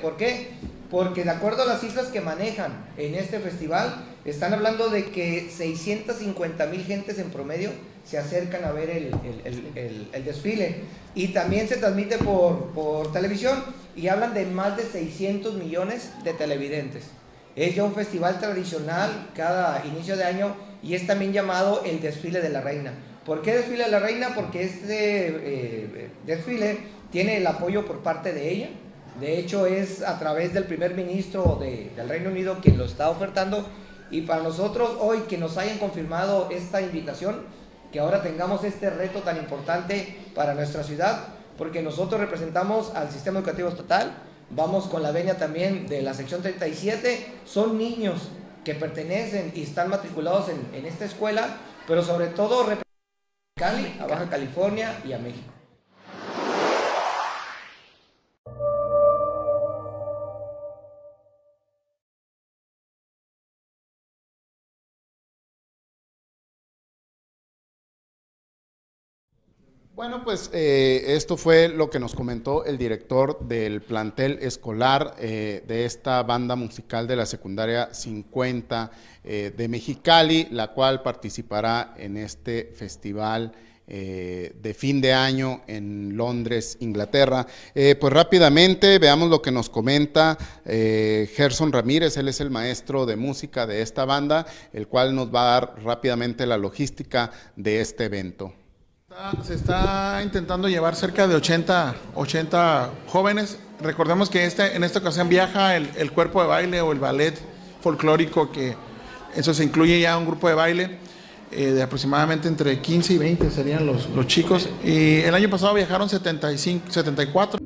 ¿Por qué? Porque de acuerdo a las cifras que manejan en este festival, están hablando de que 650 mil gentes en promedio se acercan a ver el, el, el, desfile. Y también se transmite por, por, televisión y hablan de más de 600 millones de televidentes. Es ya un festival tradicional cada inicio de año y es también llamado el desfile de la reina. ¿Por qué desfile de la reina? Porque este eh, eh, desfile tiene el apoyo por parte de ella, de hecho, es a través del primer ministro del Reino Unido quien lo está ofertando. Y para nosotros hoy que nos hayan confirmado esta invitación, que ahora tengamos este reto tan importante para nuestra ciudad, porque nosotros representamos al sistema educativo estatal, vamos con la venia también de la sección 37, son niños que pertenecen y están matriculados en, en esta escuela, pero sobre todo representan a Baja California y a México. Bueno, pues eh, esto fue lo que nos comentó el director del plantel escolar eh, de esta banda musical de la secundaria 50 eh, de Mexicali, la cual participará en este festival. de fin de año en Londres, Inglaterra. pues rápidamente veamos lo que nos comenta Gerson Ramírez, él es el maestro de música de esta banda, el cual nos va a dar rápidamente la logística de este evento se está intentando llevar cerca de 80, 80 jóvenes. Recordemos que este, en esta ocasión viaja el, cuerpo de baile o el ballet folclórico, que eso se incluye ya un grupo de baile. Eh, de aproximadamente entre 15 y 20 serían los, chicos. Y el año pasado viajaron 75, 74.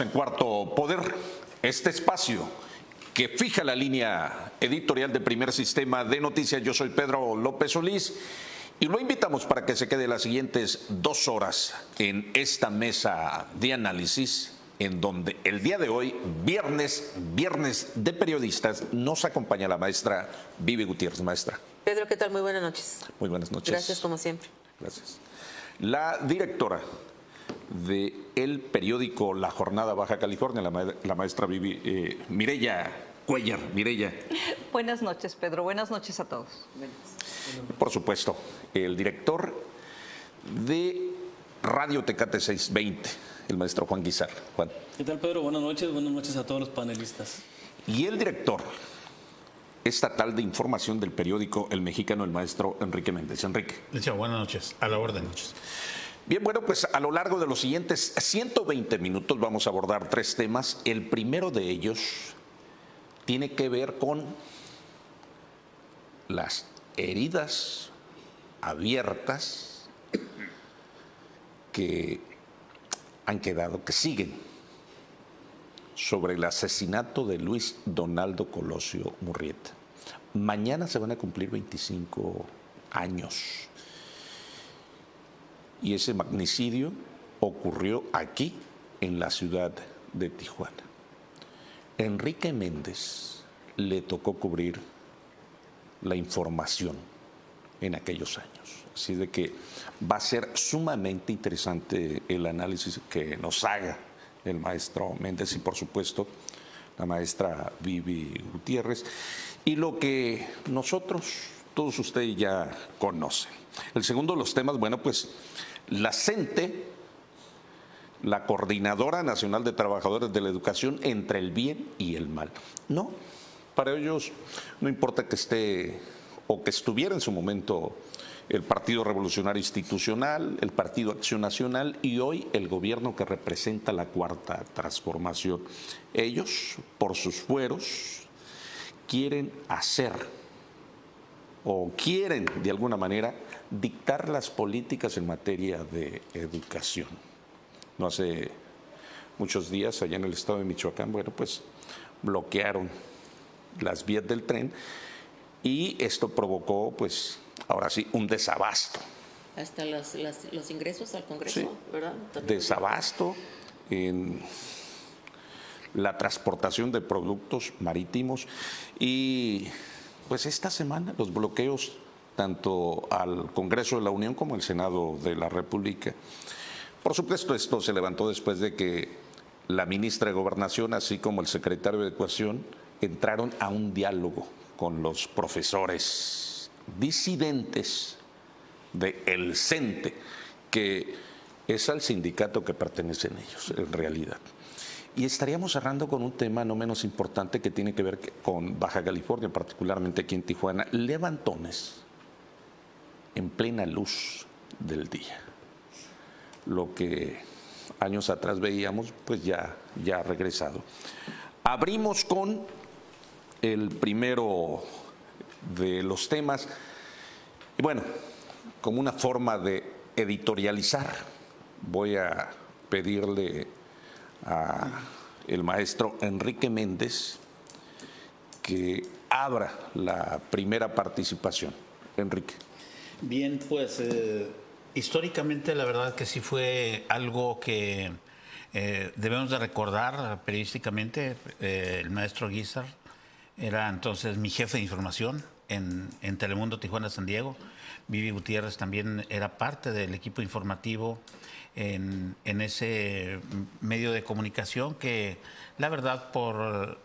en Cuarto Poder, este espacio que fija la línea editorial de Primer Sistema de Noticias. Yo soy Pedro López Solís y lo invitamos para que se quede las siguientes dos horas en esta mesa de análisis en donde el día de hoy, viernes, viernes de periodistas, nos acompaña la maestra Vivi Gutiérrez. Maestra. Pedro, ¿qué tal? Muy buenas noches. Muy buenas noches. Gracias como siempre. Gracias. La directora de el periódico La Jornada Baja California, la, maestra Mirella eh, Mireya Cuellar. Buenas noches, Pedro. Buenas noches a todos. Por supuesto, el director de Radio Tecate 620, el maestro Juan Guizar. Juan. ¿Qué tal, Pedro? Buenas noches. Buenas noches a todos los panelistas. Y el director estatal de información del periódico El Mexicano, el maestro Enrique Méndez. Enrique. Buenas noches. A la orden. noches. Bien, bueno, pues a lo largo de los siguientes 120 minutos vamos a abordar tres temas. El primero de ellos tiene que ver con las heridas abiertas que han quedado, que siguen, sobre el asesinato de Luis Donaldo Colosio Murrieta. Mañana se van a cumplir 25 años y ese magnicidio ocurrió aquí, en la ciudad de Tijuana. Enrique Méndez le tocó cubrir la información en aquellos años. Así de que va a ser sumamente interesante el análisis que nos haga el maestro Méndez y por supuesto la maestra Vivi Gutiérrez y lo que nosotros, todos ustedes ya conocen. El segundo de los temas, bueno, pues la CENTE, la Coordinadora Nacional de Trabajadores de la Educación, entre el bien y el mal. No, para ellos no importa que esté o que estuviera en su momento el Partido Revolucionario Institucional, el Partido Acción Nacional y hoy el gobierno que representa la cuarta transformación. Ellos, por sus fueros, quieren hacer o quieren de alguna manera dictar las políticas en materia de educación. No hace muchos días allá en el estado de Michoacán, bueno, pues bloquearon las vías del tren y esto provocó, pues, ahora sí, un desabasto. Hasta los, ingresos al Congreso, ¿verdad? desabasto en la transportación de productos marítimos y pues esta semana los bloqueos tanto al Congreso de la Unión como al Senado de la República. Por supuesto, esto se levantó después de que la ministra de Gobernación, así como el secretario de Educación, entraron a un diálogo con los profesores disidentes de El CENTE, que es al sindicato que pertenecen ellos, en realidad. Y estaríamos cerrando con un tema no menos importante que tiene que ver con Baja California, particularmente aquí en Tijuana, levantones en plena luz del día. Lo que años atrás veíamos, pues ya, ya ha regresado. Abrimos con el primero de los temas, y bueno, como una forma de editorializar, voy a pedirle al maestro Enrique Méndez que abra la primera participación. Enrique. Bien, pues eh, históricamente la verdad que sí fue algo que eh, debemos de recordar periodísticamente. Eh, el maestro Guizar era entonces mi jefe de información en, Telemundo Tijuana San Diego. Vivi Gutiérrez también era parte del equipo informativo en, ese medio de comunicación que la verdad por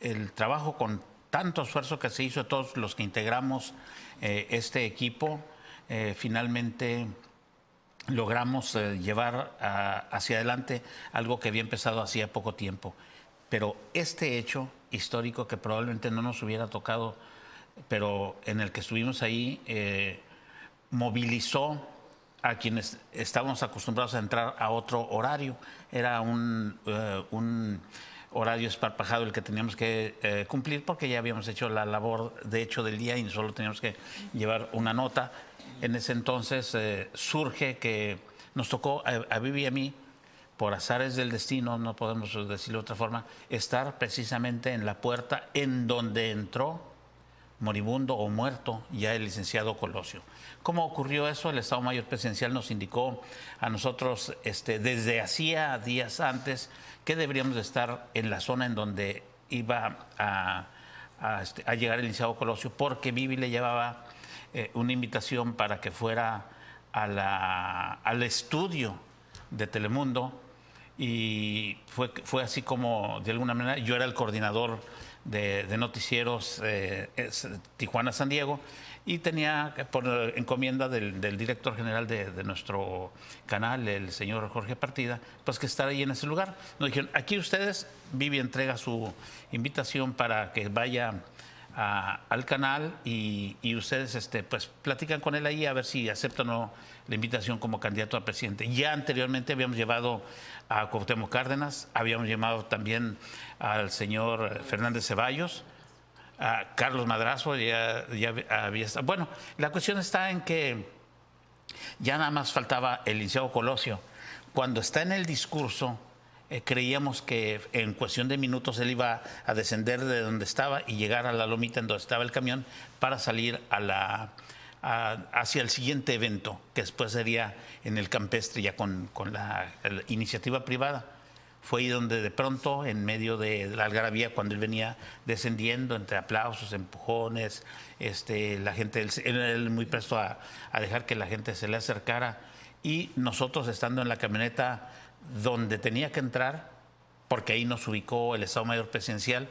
el trabajo con tanto esfuerzo que se hizo de todos los que integramos este equipo, eh, finalmente logramos eh, llevar ah, hacia adelante algo que había empezado hacía poco tiempo. Pero este hecho histórico que probablemente no nos hubiera tocado, pero en el que estuvimos ahí, eh, movilizó a quienes estábamos acostumbrados a entrar a otro horario. Era un, horario esparpajado el que teníamos que cumplir porque ya habíamos hecho la labor de hecho del día y solo teníamos que llevar una nota. En ese entonces eh, surge que nos tocó a, Vivi y a mí, por azares del destino, no podemos decirlo de otra forma, estar precisamente en la puerta en donde entró moribundo o muerto ya el licenciado Colosio. ¿Cómo ocurrió eso? El Estado Mayor Presidencial nos indicó a nosotros este, desde hacía días antes que deberíamos estar en la zona en donde iba a, a este, llegar el licenciado Colosio porque Vivi le llevaba eh, una invitación para que fuera a la, al estudio de Telemundo y fue, fue así como, de alguna manera, yo era el coordinador de, noticieros eh, Tijuana-San Diego y tenía por encomienda del, director general de, de, nuestro canal, el señor Jorge Partida, pues que estar ahí en ese lugar. Nos dijeron, aquí ustedes, Vivi entrega su invitación para que vaya al canal y, ustedes este, pues platican con él ahí a ver si acepta o no la invitación como candidato a presidente. Ya anteriormente habíamos llevado a Cuauhtémoc Cárdenas, habíamos llamado también al señor Fernández Ceballos, a Carlos Madrazo, ya, ya había estado. Bueno, la cuestión está en que ya nada más faltaba el licenciado Colosio. Cuando está en el discurso, eh, creíamos que en cuestión de minutos él iba a descender de donde estaba y llegar a la lomita en donde estaba el camión para salir a la, hacia el siguiente evento, que después sería en el campestre ya con, la, iniciativa privada. Fue ahí donde de pronto, en medio de la algarabía, cuando él venía descendiendo, entre aplausos, empujones, este, la gente, él, muy presto a, a dejar que la gente se le acercara y nosotros estando en la camioneta donde tenía que entrar, porque ahí nos ubicó el Estado Mayor Presidencial,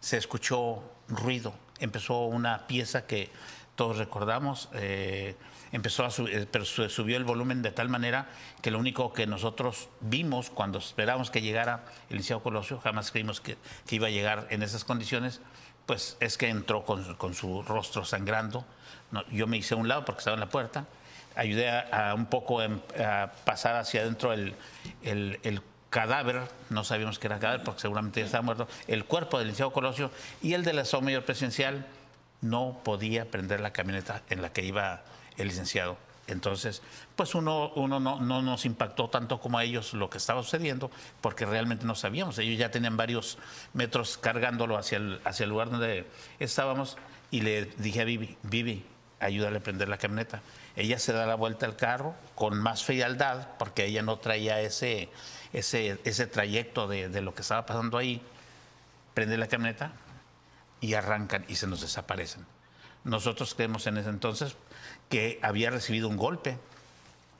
se escuchó ruido. Empezó una pieza que todos recordamos, eh, empezó eh, pero subió el volumen de tal manera que lo único que nosotros vimos cuando esperábamos que llegara el licenciado Colosio, jamás creímos que, iba a llegar en esas condiciones, pues es que entró con, su rostro sangrando. yo me hice a un lado porque estaba en la puerta ayudé a, un poco em, a pasar hacia adentro el, cadáver, no sabíamos que era cadáver porque seguramente ya estaba muerto, el cuerpo del licenciado Colosio y el de la SOM Mayor Presidencial no podía prender la camioneta en la que iba el licenciado. Entonces, pues uno, uno no, no, nos impactó tanto como a ellos lo que estaba sucediendo, porque realmente no sabíamos. Ellos ya tenían varios metros cargándolo hacia el, hacia el lugar donde estábamos y le dije a Vivi, Vivi, ayúdale a prender la camioneta. Ella se da la vuelta al carro con más frialdad porque ella no traía ese, ese, trayecto de, lo que estaba pasando ahí. Prende la camioneta y arrancan y se nos desaparecen. Nosotros creemos en ese entonces que había recibido un golpe.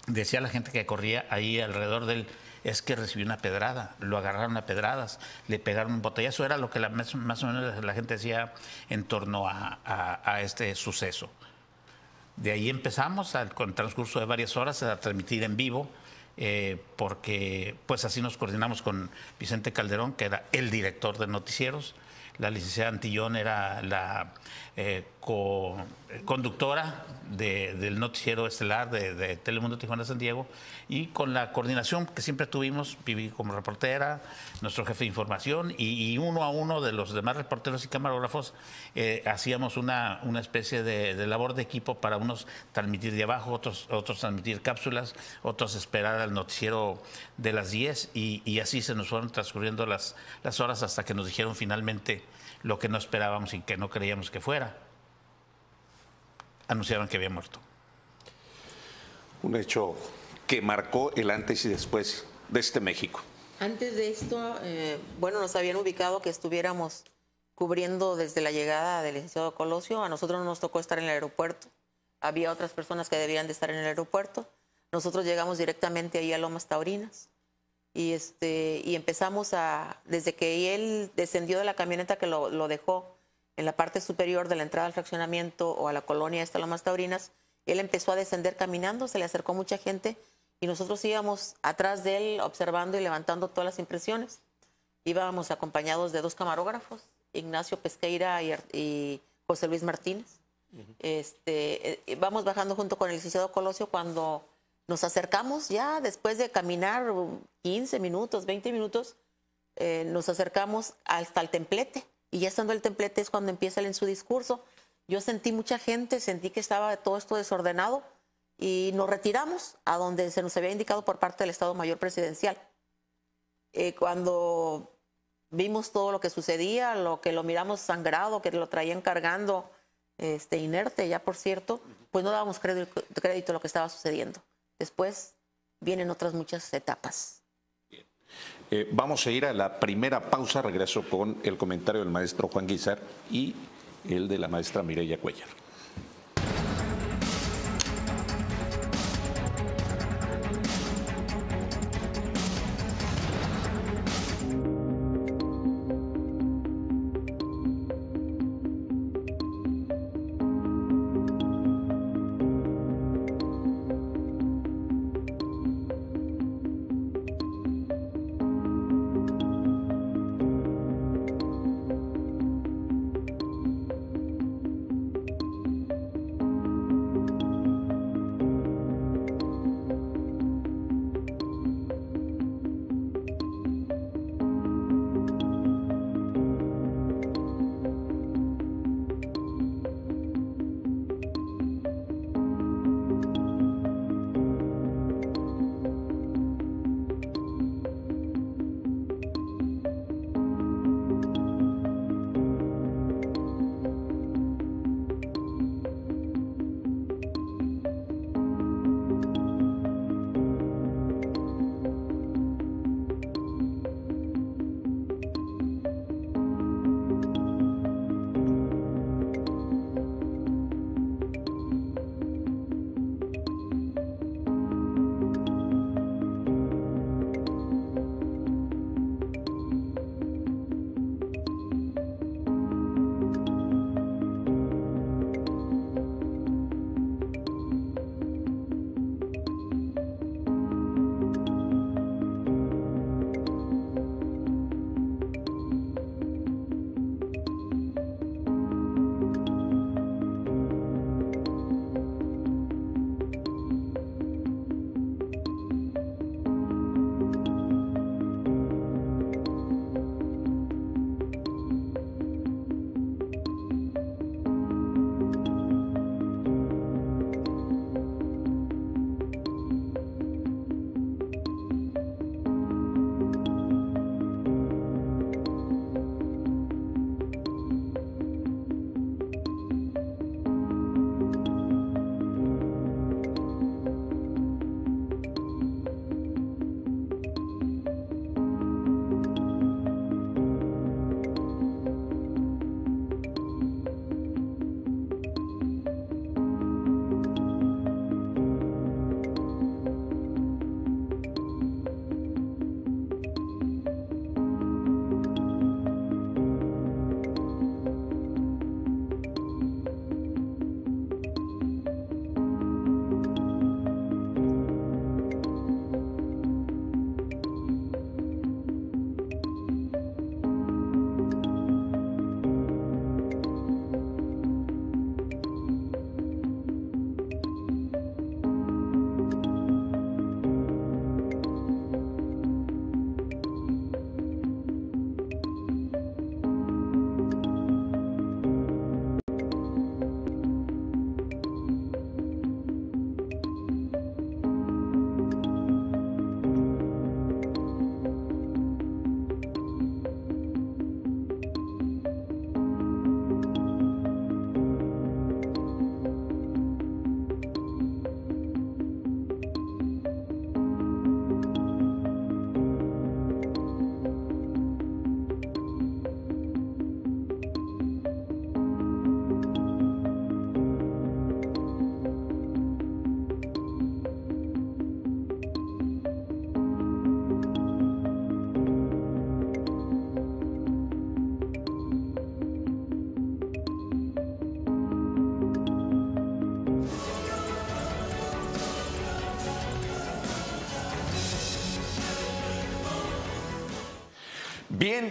Decía la gente que corría ahí alrededor del es que recibió una pedrada, lo agarraron a pedradas, le pegaron un botellazo, era lo que la, más, o menos la gente decía en torno a este suceso. De ahí empezamos al, con el transcurso de varias horas a transmitir en vivo, eh, porque pues así nos coordinamos con Vicente Calderón, que era el director de noticieros. La licenciada Antillón era la eh, conductora del noticiero estelar de, Telemundo Tijuana San Diego y con la coordinación que siempre tuvimos, viví como reportera, nuestro jefe de información y, uno a uno de los demás reporteros y camarógrafos eh, hacíamos una, especie de, labor de equipo para unos transmitir de abajo, otros, transmitir cápsulas, otros esperar al noticiero de las 10 y, así se nos fueron transcurriendo las horas hasta que nos dijeron finalmente lo que no esperábamos y que no creíamos que fuera anunciaron que había muerto. Un hecho que marcó el antes y después de este México. Antes de esto, eh, bueno, nos habían ubicado que estuviéramos cubriendo desde la llegada del licenciado Colosio. A nosotros no nos tocó estar en el aeropuerto. Había otras personas que debían de estar en el aeropuerto. Nosotros llegamos directamente ahí a Lomas Taurinas y, este, y empezamos a, desde que él descendió de la camioneta que lo dejó en la parte superior de la entrada al fraccionamiento o a la colonia de Lomas Taurinas, él empezó a descender caminando, se le acercó mucha gente y nosotros íbamos atrás de él observando y levantando todas las impresiones. Íbamos acompañados de dos camarógrafos, Ignacio Pesqueira y, José Luis Martínez. este, eh, eh, vamos bajando junto con el licenciado Colosio cuando nos acercamos ya después de caminar 15 minutos, 20 minutos, eh, nos acercamos hasta el templete y ya estando el templete es cuando empieza él en su discurso. Yo sentí mucha gente, sentí que estaba todo esto desordenado y nos retiramos a donde se nos había indicado por parte del Estado Mayor Presidencial. Eh, cuando vimos todo lo que sucedía, lo que lo miramos sangrado, que lo traían cargando, este, inerte ya por cierto, pues no dábamos crédito, crédito a lo que estaba sucediendo. Después vienen otras muchas etapas. Eh, vamos a ir a la primera pausa, regreso con el comentario del maestro Juan Guizar y el de la maestra Mireya Cuellar.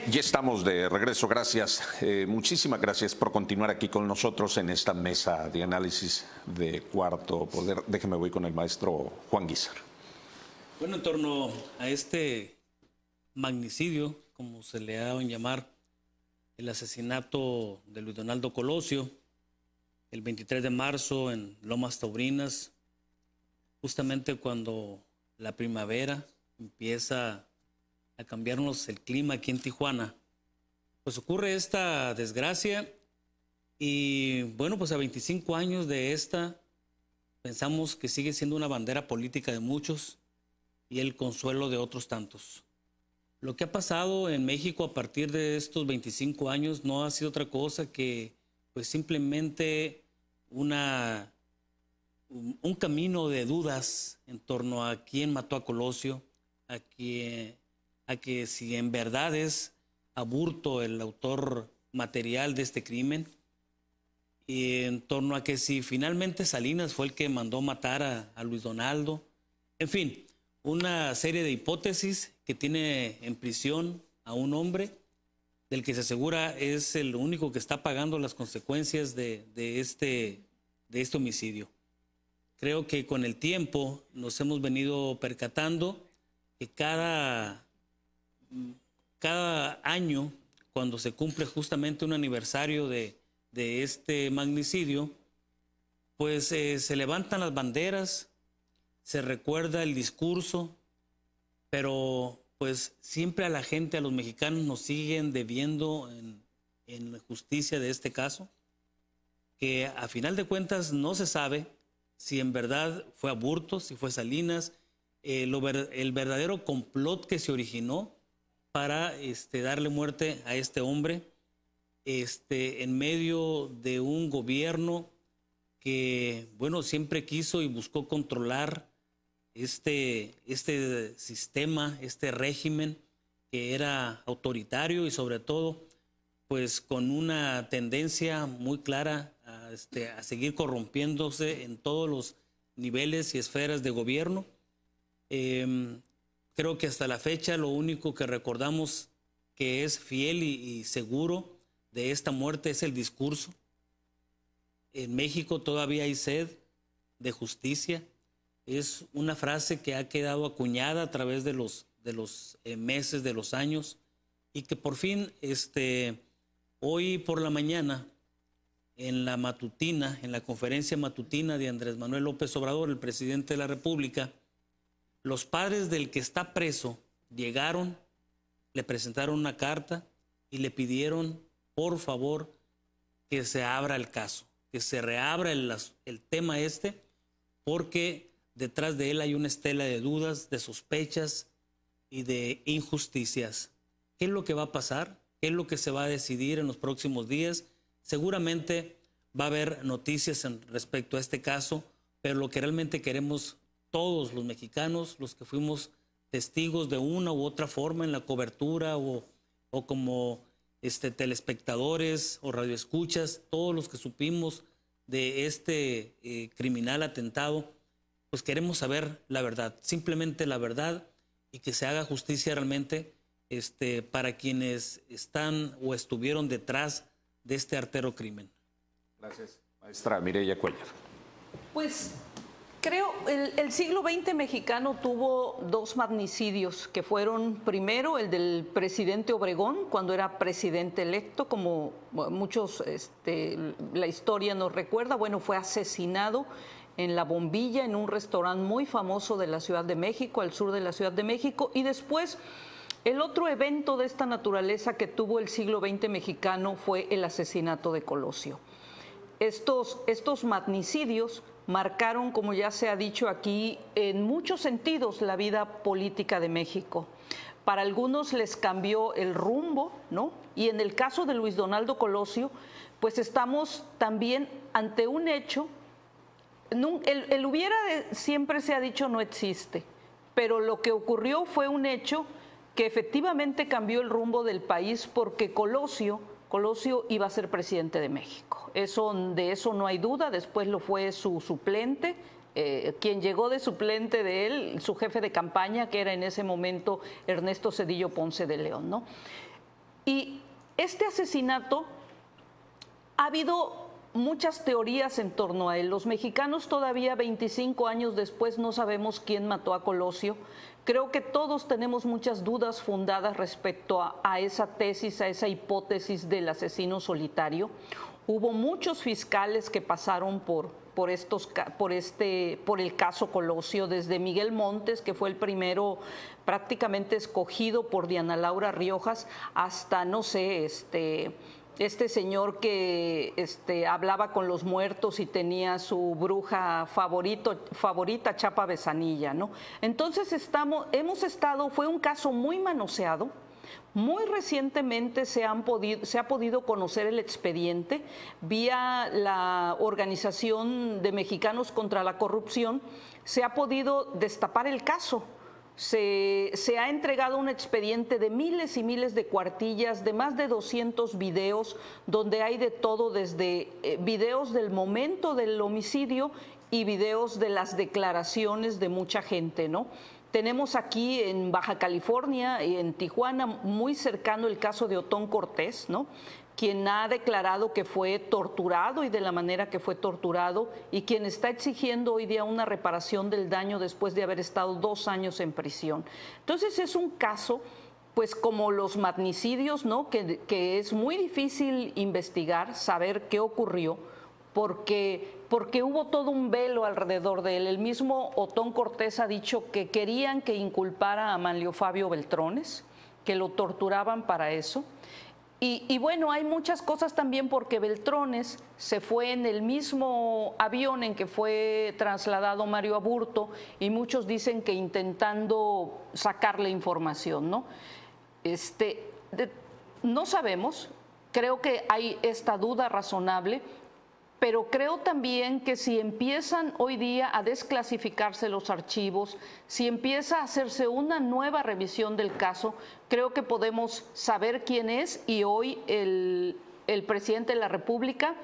Ya estamos de regreso, gracias. Eh, muchísimas gracias por continuar aquí con nosotros en esta mesa de análisis de cuarto poder. Déjeme voy con el maestro Juan Guizar. Bueno, en torno a este magnicidio, como se le ha dado en llamar, el asesinato de Luis Donaldo Colosio, el 23 de marzo en Lomas Taurinas, justamente cuando la primavera empieza a cambiarnos el clima aquí en Tijuana. Pues ocurre esta desgracia y bueno, pues a 25 años de esta, pensamos que sigue siendo una bandera política de muchos y el consuelo de otros tantos. Lo que ha pasado en México a partir de estos 25 años no ha sido otra cosa que pues simplemente una un camino de dudas en torno a quién mató a Colosio, a quién a que si en verdad es aburto el autor material de este crimen, y en torno a que si finalmente Salinas fue el que mandó matar a, Luis Donaldo, en fin, una serie de hipótesis que tiene en prisión a un hombre del que se asegura es el único que está pagando las consecuencias de, este, de este homicidio. Creo que con el tiempo nos hemos venido percatando que cada cada año, cuando se cumple justamente un aniversario de, de este magnicidio, pues eh, se levantan las banderas, se recuerda el discurso, pero pues siempre a la gente, a los mexicanos nos siguen debiendo en, en la justicia de este caso, que a final de cuentas no se sabe si en verdad fue Aburto, si fue Salinas, eh, el verdadero complot que se originó para este, darle muerte a este hombre este, en medio de un gobierno que, bueno, siempre quiso y buscó controlar este, este sistema, este régimen que era autoritario y sobre todo, pues con una tendencia muy clara a, este, a seguir corrompiéndose en todos los niveles y esferas de gobierno. Em, Creo que hasta la fecha lo único que recordamos que es fiel y, seguro de esta muerte es el discurso. En México todavía hay sed de justicia. Es una frase que ha quedado acuñada a través de los, de los eh, meses, de los años, y que por fin, este, hoy por la mañana, en la matutina, en la conferencia matutina de Andrés Manuel López Obrador, el presidente de la República, los padres del que está preso llegaron, le presentaron una carta y le pidieron, por favor, que se abra el caso, que se reabra el, tema este, porque detrás de él hay una estela de dudas, de sospechas y de injusticias. ¿Qué es lo que va a pasar? ¿Qué es lo que se va a decidir en los próximos días? Seguramente va a haber noticias en respecto a este caso, pero lo que realmente queremos todos los mexicanos, los que fuimos testigos de una u otra forma en la cobertura o, como este, telespectadores o radioescuchas, todos los que supimos de este eh, criminal atentado, pues queremos saber la verdad, simplemente la verdad y que se haga justicia realmente este, para quienes están o estuvieron detrás de este artero crimen. Gracias, maestra Mireya Cuellar. Pues Creo, el, el siglo XX mexicano tuvo dos magnicidios, que fueron primero el del presidente Obregón, cuando era presidente electo, como muchos, este, la historia nos recuerda, bueno, fue asesinado en La Bombilla, en un restaurante muy famoso de la Ciudad de México, al sur de la Ciudad de México, y después el otro evento de esta naturaleza que tuvo el siglo XX mexicano fue el asesinato de Colosio. Estos, estos magnicidios marcaron, como ya se ha dicho aquí, en muchos sentidos la vida política de México. Para algunos les cambió el rumbo, ¿no? Y en el caso de Luis Donaldo Colosio, pues estamos también ante un hecho, el, hubiera siempre se ha dicho no existe, pero lo que ocurrió fue un hecho que efectivamente cambió el rumbo del país porque Colosio Colosio iba a ser presidente de México. de eso no hay duda. Después lo fue su suplente, eh, quien llegó de suplente de él, su jefe de campaña, que era en ese momento Ernesto Cedillo Ponce de León. ¿no? Y este asesinato ha habido muchas teorías en torno a él. Los mexicanos todavía 25 años después no sabemos quién mató a Colosio. Creo que todos tenemos muchas dudas fundadas respecto a, esa tesis, a esa hipótesis del asesino solitario. Hubo muchos fiscales que pasaron por, por, por, este, por el caso Colosio, desde Miguel Montes, que fue el primero prácticamente escogido por Diana Laura Riojas, hasta, no sé, este este señor que este, hablaba con los muertos y tenía su bruja favorito, favorita, Chapa Besanilla, ¿no? Entonces estamos, hemos estado, fue un caso muy manoseado, muy recientemente se, han podido, se, ha podido conocer el expediente vía la Organización de Mexicanos contra la Corrupción, se ha podido destapar el caso se, se, ha entregado un expediente de miles y miles de cuartillas, de más de 200 videos, donde hay de todo, desde eh, videos del momento del homicidio y videos de las declaraciones de mucha gente, ¿no? Tenemos aquí en Baja California y en Tijuana muy cercano el caso de Otón Cortés, ¿no? quien ha declarado que fue torturado y de la manera que fue torturado, y quien está exigiendo hoy día una reparación del daño después de haber estado dos años en prisión. Entonces es un caso pues como los magnicidios, ¿no? Que, es muy difícil investigar, saber qué ocurrió, porque, porque hubo todo un velo alrededor de él. El mismo Otón Cortés ha dicho que querían que inculpara a Manlio Fabio Beltrones, que lo torturaban para eso. Y, bueno, hay muchas cosas también porque Beltrones se fue en el mismo avión en que fue trasladado Mario Aburto y muchos dicen que intentando sacarle información, ¿no? Este, no sabemos, creo que hay esta duda razonable pero creo también que si empiezan hoy día a desclasificarse los archivos, si empieza a hacerse una nueva revisión del caso, creo que podemos saber quién es y hoy el, presidente de la República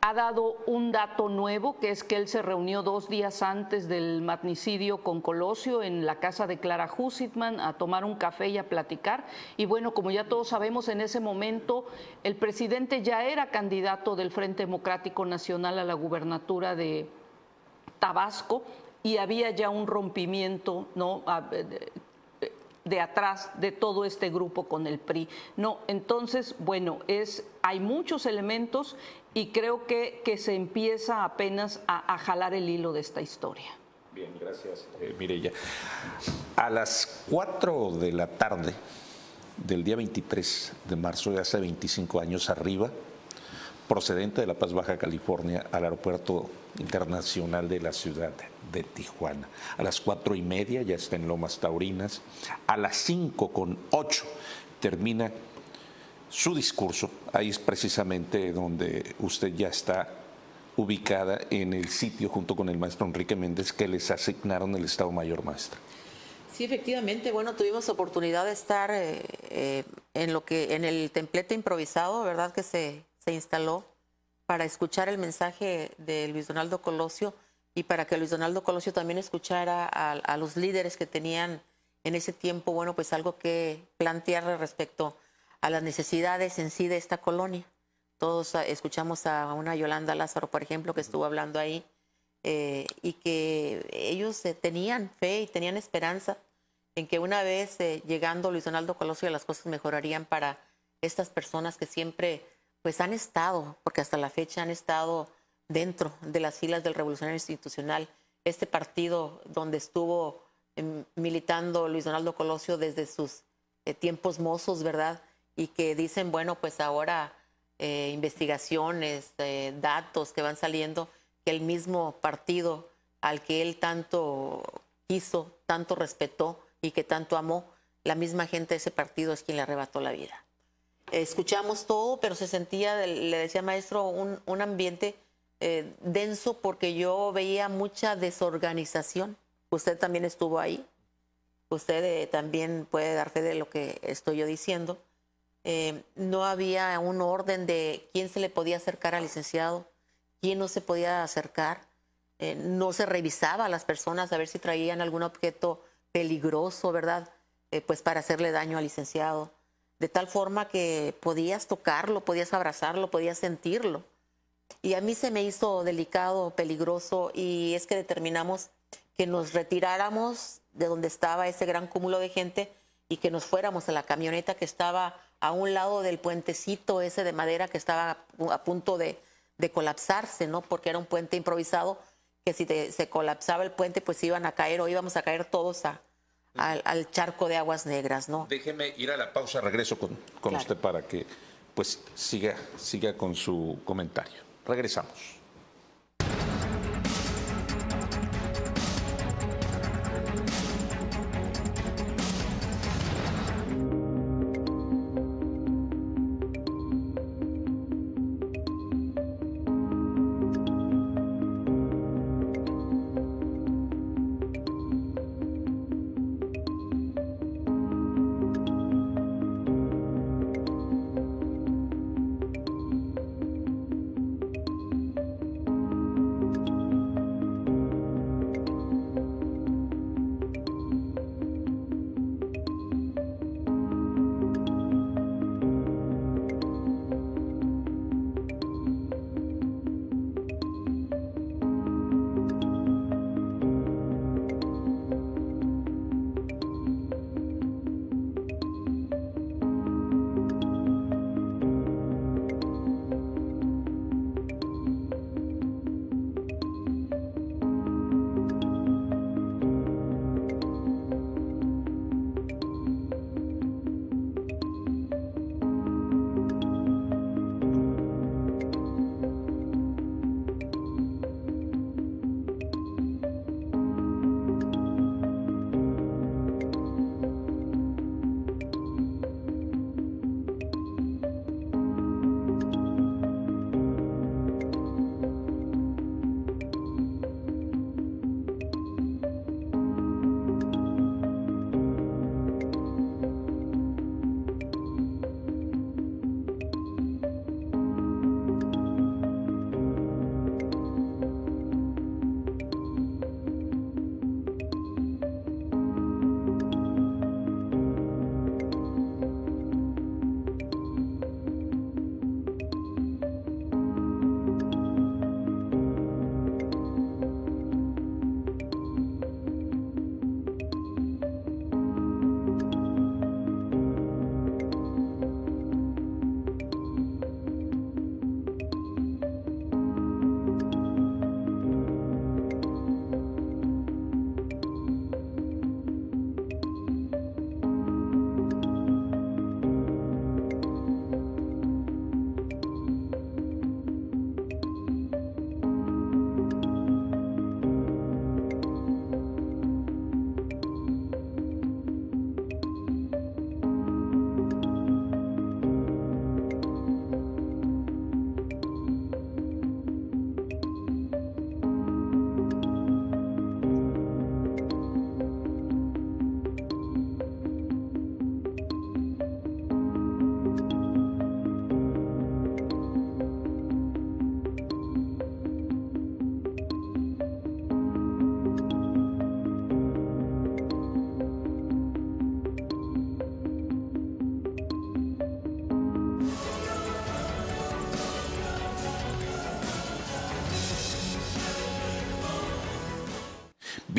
ha dado un dato nuevo, que es que él se reunió dos días antes del magnicidio con Colosio en la casa de Clara Hussitman a tomar un café y a platicar. Y bueno, como ya todos sabemos, en ese momento el presidente ya era candidato del Frente Democrático Nacional a la gubernatura de Tabasco y había ya un rompimiento, ¿no? Eh, eh, de atrás de todo este grupo con el PRI. No, entonces, bueno, es hay muchos elementos y creo que, que se empieza apenas a, jalar el hilo de esta historia. Bien, gracias, eh, Mireya. A las 4 de la tarde del día 23 de marzo de hace 25 años arriba, procedente de La Paz Baja California al aeropuerto internacional de la ciudad de Tijuana. A las cuatro y media ya está en Lomas Taurinas. A las cinco con ocho termina su discurso Ahí es precisamente donde usted ya está ubicada en el sitio junto con el maestro Enrique Méndez que les asignaron el Estado Mayor maestro. Sí, efectivamente. Bueno, tuvimos oportunidad de estar eh, eh, en lo que en el templete improvisado, ¿verdad? Que se, se, instaló para escuchar el mensaje de Luis Donaldo Colosio y para que Luis Donaldo Colosio también escuchara a, los líderes que tenían en ese tiempo, bueno, pues algo que plantear respecto a las necesidades en sí de esta colonia. Todos ah, escuchamos a una Yolanda Lázaro, por ejemplo, que estuvo hablando ahí, eh, y que ellos eh, tenían fe y tenían esperanza en que una vez eh, llegando Luis Donaldo Colosio las cosas mejorarían para estas personas que siempre pues han estado, porque hasta la fecha han estado dentro de las filas del revolucionario institucional, este partido donde estuvo em, militando Luis Donaldo Colosio desde sus tiempos mozos, ¿verdad? y que dicen, bueno, pues ahora eh, investigaciones, eh, datos que van saliendo, que el mismo partido al que él tanto quiso, tanto respetó y que tanto amó, la misma gente de ese partido es quien le arrebató la vida. Escuchamos todo, pero se sentía, le decía maestro, un, un ambiente eh, denso porque yo veía mucha desorganización. Usted también estuvo ahí, usted también puede dar fe de lo que estoy yo diciendo eh, no había un orden de quién se le podía acercar al licenciado, quién no se podía acercar. Eh, no se revisaba a las personas a ver si traían algún objeto peligroso, ¿verdad? Eh, pues para hacerle daño al licenciado. De tal forma que podías tocarlo, podías abrazarlo, podías sentirlo. Y a mí se me hizo delicado, peligroso, y es que determinamos que nos retiráramos de donde estaba ese gran cúmulo de gente y que nos fuéramos a la camioneta que estaba a un lado del puentecito ese de madera que estaba a punto de, colapsarse, ¿no? Porque era un puente improvisado que si se colapsaba el puente, pues iban a caer o íbamos a caer todos a, al, charco de aguas negras, ¿no? Déjeme ir a la pausa, regreso con, usted para que pues siga, siga con su comentario. Regresamos.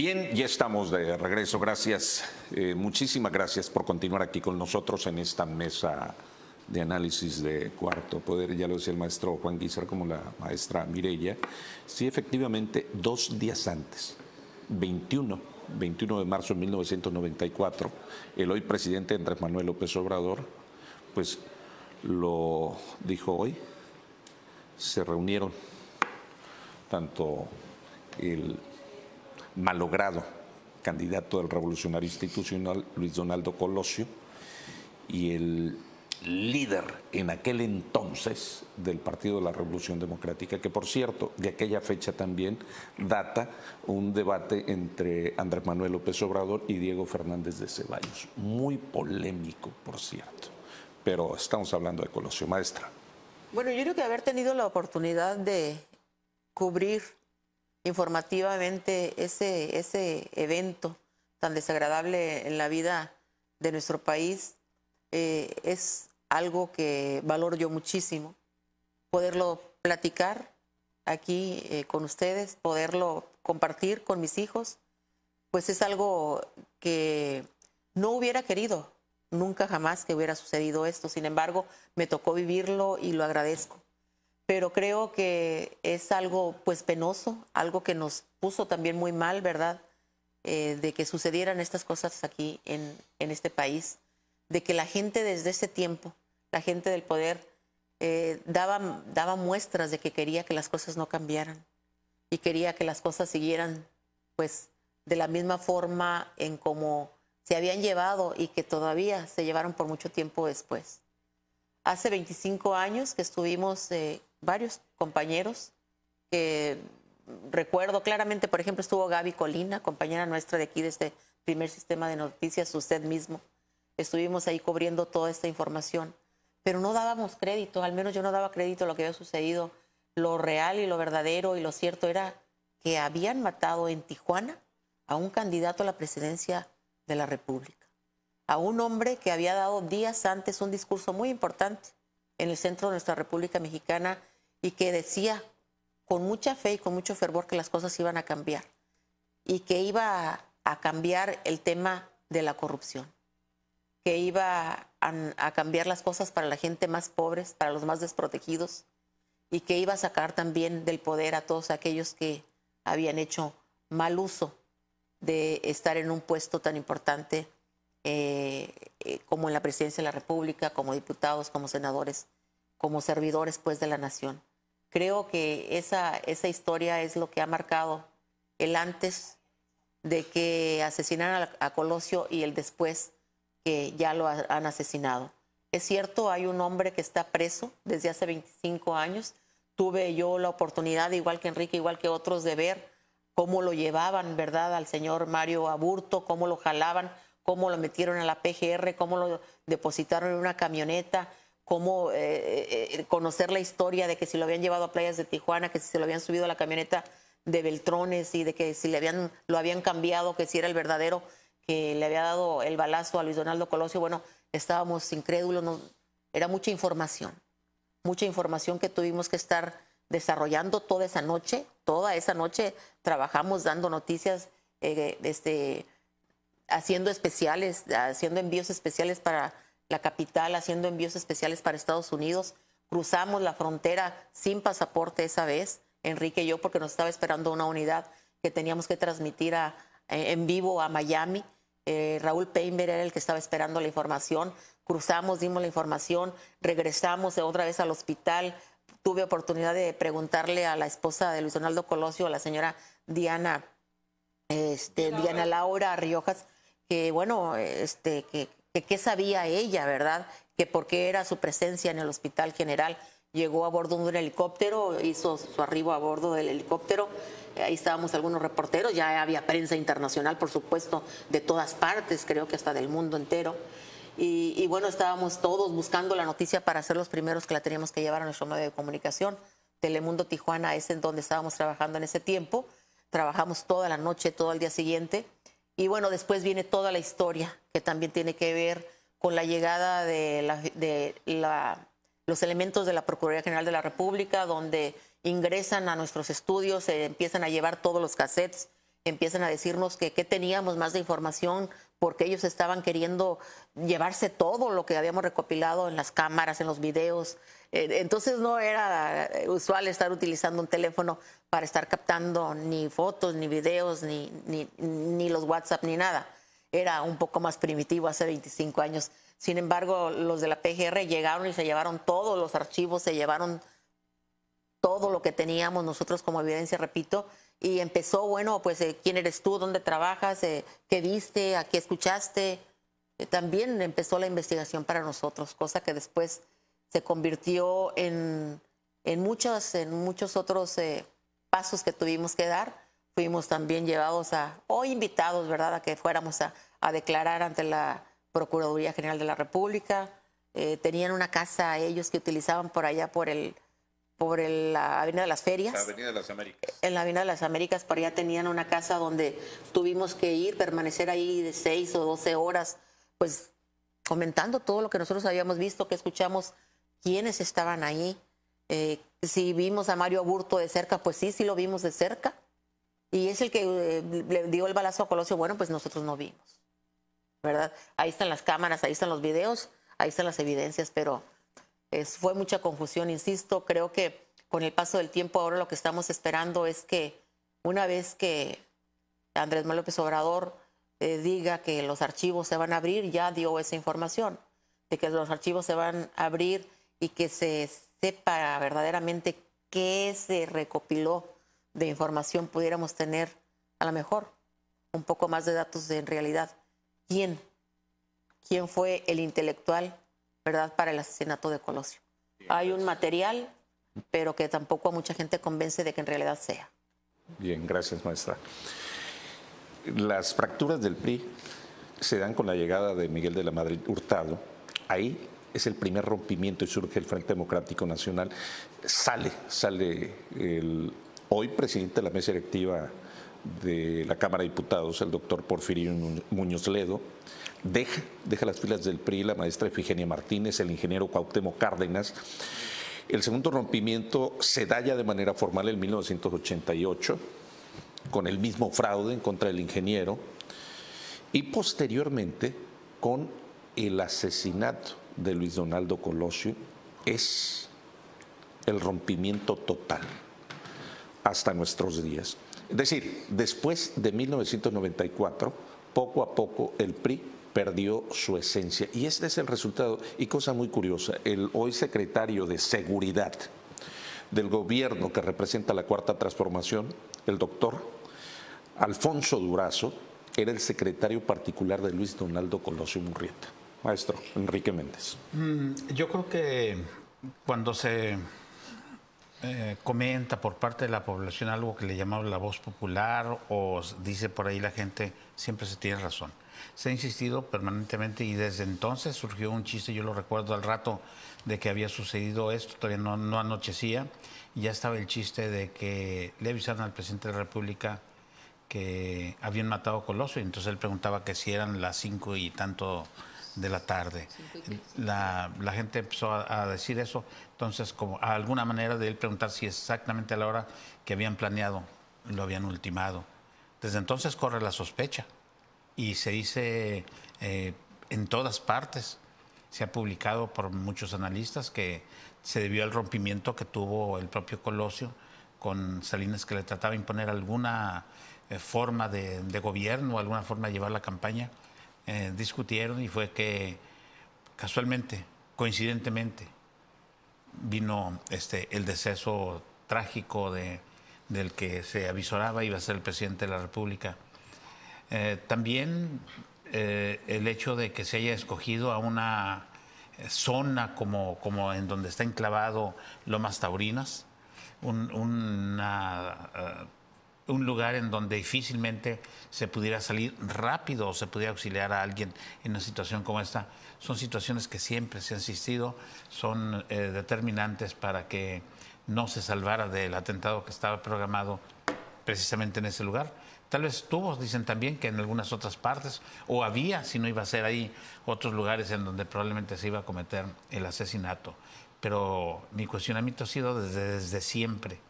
Bien, ya estamos de regreso. Gracias, eh, muchísimas gracias por continuar aquí con nosotros en esta mesa de análisis de cuarto poder. Ya lo decía el maestro Juan Guizar como la maestra Mirella. Sí, efectivamente, dos días antes, 21, 21 de marzo de 1994, el hoy presidente Andrés Manuel López Obrador, pues lo dijo hoy, se reunieron tanto el malogrado candidato del revolucionario institucional Luis Donaldo Colosio y el líder en aquel entonces del Partido de la Revolución Democrática, que por cierto, de aquella fecha también data un debate entre Andrés Manuel López Obrador y Diego Fernández de Ceballos, muy polémico, por cierto, pero estamos hablando de Colosio Maestra. Bueno, yo creo que haber tenido la oportunidad de cubrir informativamente ese, ese evento tan desagradable en la vida de nuestro país eh, es algo que valoro yo muchísimo. Poderlo platicar aquí eh, con ustedes, poderlo compartir con mis hijos, pues es algo que no hubiera querido nunca jamás que hubiera sucedido esto. Sin embargo, me tocó vivirlo y lo agradezco pero creo que es algo pues penoso, algo que nos puso también muy mal, ¿verdad? Eh, de que sucedieran estas cosas aquí en, en, este país, de que la gente desde ese tiempo, la gente del poder, eh, daba, daba muestras de que quería que las cosas no cambiaran y quería que las cosas siguieran pues de la misma forma en como se habían llevado y que todavía se llevaron por mucho tiempo después. Hace 25 años que estuvimos eh, varios compañeros que recuerdo claramente, por ejemplo, estuvo Gaby Colina, compañera nuestra de aquí, de este primer sistema de noticias, usted mismo. Estuvimos ahí cubriendo toda esta información, pero no dábamos crédito, al menos yo no daba crédito a lo que había sucedido. Lo real y lo verdadero y lo cierto era que habían matado en Tijuana a un candidato a la presidencia de la República, a un hombre que había dado días antes un discurso muy importante en el centro de nuestra República Mexicana y que decía con mucha fe y con mucho fervor que las cosas iban a cambiar y que iba a, cambiar el tema de la corrupción, que iba a, cambiar las cosas para la gente más pobre, para los más desprotegidos y que iba a sacar también del poder a todos aquellos que habían hecho mal uso de estar en un puesto tan importante eh, eh, como en la presidencia de la República, como diputados, como senadores como servidores pues de la nación. Creo que esa, esa historia es lo que ha marcado el antes de que asesinaran a, Colosio y el después que ya lo han asesinado. Es cierto, hay un hombre que está preso desde hace 25 años. Tuve yo la oportunidad, igual que Enrique, igual que otros, de ver cómo lo llevaban, ¿verdad?, al señor Mario Aburto, cómo lo jalaban, cómo lo metieron a la PGR, cómo lo depositaron en una camioneta, cómo eh, eh, conocer la historia de que si lo habían llevado a playas de Tijuana, que si se lo habían subido a la camioneta de Beltrones y de que si lo habían cambiado, que si era el verdadero que le había dado el balazo a Luis Donaldo Colosio. Bueno, estábamos incrédulos, era mucha información, mucha información que tuvimos que estar desarrollando toda esa noche, toda esa noche trabajamos dando noticias, eh, este, haciendo especiales, haciendo envíos especiales para la capital haciendo envíos especiales para Estados Unidos. Cruzamos la frontera sin pasaporte esa vez, Enrique y yo, porque nos estaba esperando una unidad que teníamos que transmitir eh, en vivo a Miami. Eh, Raúl Peinberg era el que estaba esperando la información. Cruzamos, dimos la información, regresamos otra vez al hospital. Tuve oportunidad de preguntarle a la esposa de Luis Donaldo Colosio, a la señora Diana, este, Diana Laura Riojas, que bueno, este, que que qué sabía ella, ¿verdad? Que por qué era su presencia en el hospital general. Llegó a bordo de un helicóptero, hizo su arribo a bordo del helicóptero. Ahí estábamos algunos reporteros, ya había prensa internacional, por supuesto, de todas partes, creo que hasta del mundo entero. Y, y bueno, estábamos todos buscando la noticia para ser los primeros que la teníamos que llevar a nuestro medio de comunicación. Telemundo Tijuana es en donde estábamos trabajando en ese tiempo. Trabajamos toda la noche, todo el día siguiente y bueno, después viene toda la historia que también tiene que ver con la llegada de, los elementos de la Procuraduría General de la República, donde ingresan a nuestros estudios, se empiezan a llevar todos los cassettes, empiezan a decirnos que, que teníamos más de información porque ellos estaban queriendo llevarse todo lo que habíamos recopilado en las cámaras, en los videos. Eh, entonces no era eh, usual estar utilizando un teléfono para estar captando ni fotos, ni videos, ni, ni, los WhatsApp, ni nada. Era un poco más primitivo hace 25 años. Sin embargo, los de la PGR llegaron y se llevaron todos los archivos, se llevaron todo lo que teníamos nosotros como evidencia, repito, y empezó, bueno, pues eh, quién eres tú, dónde trabajas, eh, qué viste, a qué escuchaste. Eh, también empezó la investigación para nosotros, cosa que después se convirtió en, en, muchos, en muchos otros pasos que tuvimos que dar. Fuimos también llevados a, o invitados, ¿verdad?, a que fuéramos a, declarar ante la Procuraduría General de la República. tenían una casa ellos que utilizaban por allá por el por la Avenida de las Ferias. La Avenida de las Américas. En la Avenida de las Américas, por allá tenían una casa donde tuvimos que ir, permanecer ahí de seis o 12 horas, pues comentando todo lo que nosotros habíamos visto, que escuchamos, quiénes estaban ahí. Eh, si vimos a Mario Aburto de cerca, pues sí, sí lo vimos de cerca. Y es el que eh, le dio el balazo a Colosio. Bueno, pues nosotros no vimos, ¿verdad? Ahí están las cámaras, ahí están los videos, ahí están las evidencias, pero fue mucha confusión, insisto, creo que con el paso del tiempo ahora lo que estamos esperando es que una vez que Andrés Manuel López Obrador eh, diga que los archivos se van a abrir, ya dio esa información, de que los archivos se van a abrir y que se sepa verdaderamente qué se recopiló de información, pudiéramos tener a lo mejor un poco más de datos de en realidad quién, quién fue el intelectual ¿verdad? Para el asesinato de Colosio. Hay un material, pero que tampoco a mucha gente convence de que en realidad sea. Bien, gracias, maestra. Las fracturas del PRI se dan con la llegada de Miguel de la Madrid Hurtado. Ahí es el primer rompimiento y surge el Frente Democrático Nacional. Sale, sale el hoy presidente de la mesa directiva de la Cámara de Diputados, el doctor Porfirio Muñoz Ledo, deja, las filas del PRI la maestra Efigenia Martínez, el ingeniero Cuauhtémoc Cárdenas. El segundo rompimiento se da ya de manera formal en 1988, con el mismo fraude en contra del ingeniero, y posteriormente con el asesinato de Luis Donaldo Colosio, es el rompimiento total hasta nuestros días. Es decir, después de 1994, poco a poco el PRI perdió su esencia. Y este es el resultado. Y cosa muy curiosa, el hoy secretario de Seguridad del gobierno que representa la Cuarta Transformación, el doctor Alfonso Durazo, era el secretario particular de Luis Donaldo Colosio Murrieta. Maestro Enrique Méndez. Mm, yo creo que cuando se eh, comenta por parte de la población algo que le llamamos la voz popular o dice por ahí la gente, siempre se tiene razón. Se ha insistido permanentemente y desde entonces surgió un chiste, yo lo recuerdo al rato de que había sucedido esto, todavía no, anochecía, y ya estaba el chiste de que le avisaron al presidente de la República que habían matado a Colosio, y entonces él preguntaba que si eran las cinco y tanto de la tarde. La, gente empezó a, decir eso, entonces como a alguna manera de él preguntar si exactamente a la hora que habían planeado lo habían ultimado. Desde entonces corre la sospecha y se dice eh, en todas partes, se ha publicado por muchos analistas que se debió al rompimiento que tuvo el propio Colosio con Salinas que le trataba de imponer alguna eh, forma de, de gobierno, alguna forma de llevar la campaña eh, discutieron y fue que casualmente, coincidentemente, vino este, el deceso trágico de, del que se avisoraba iba a ser el presidente de la República. Eh, también eh, el hecho de que se haya escogido a una zona como, como en donde está enclavado Lomas Taurinas, una un lugar en donde difícilmente se pudiera salir rápido o se pudiera auxiliar a alguien en una situación como esta. Son situaciones que siempre se han existido son eh, determinantes para que no se salvara del atentado que estaba programado precisamente en ese lugar. Tal vez tuvo, dicen también, que en algunas otras partes, o había, si no iba a ser ahí, otros lugares en donde probablemente se iba a cometer el asesinato. Pero mi cuestionamiento ha sido desde, desde siempre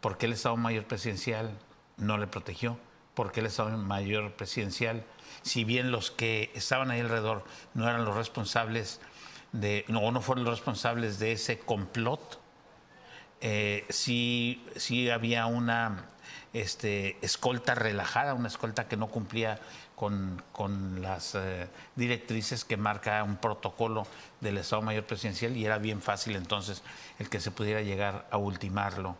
¿Por qué el Estado Mayor Presidencial no le protegió? ¿Por qué el Estado Mayor Presidencial, si bien los que estaban ahí alrededor no eran los responsables de, no, no fueron los responsables de ese complot, Si eh, si había una este, escolta relajada, una escolta que no cumplía con, las eh, directrices que marca un protocolo del Estado Mayor Presidencial y era bien fácil entonces el que se pudiera llegar a ultimarlo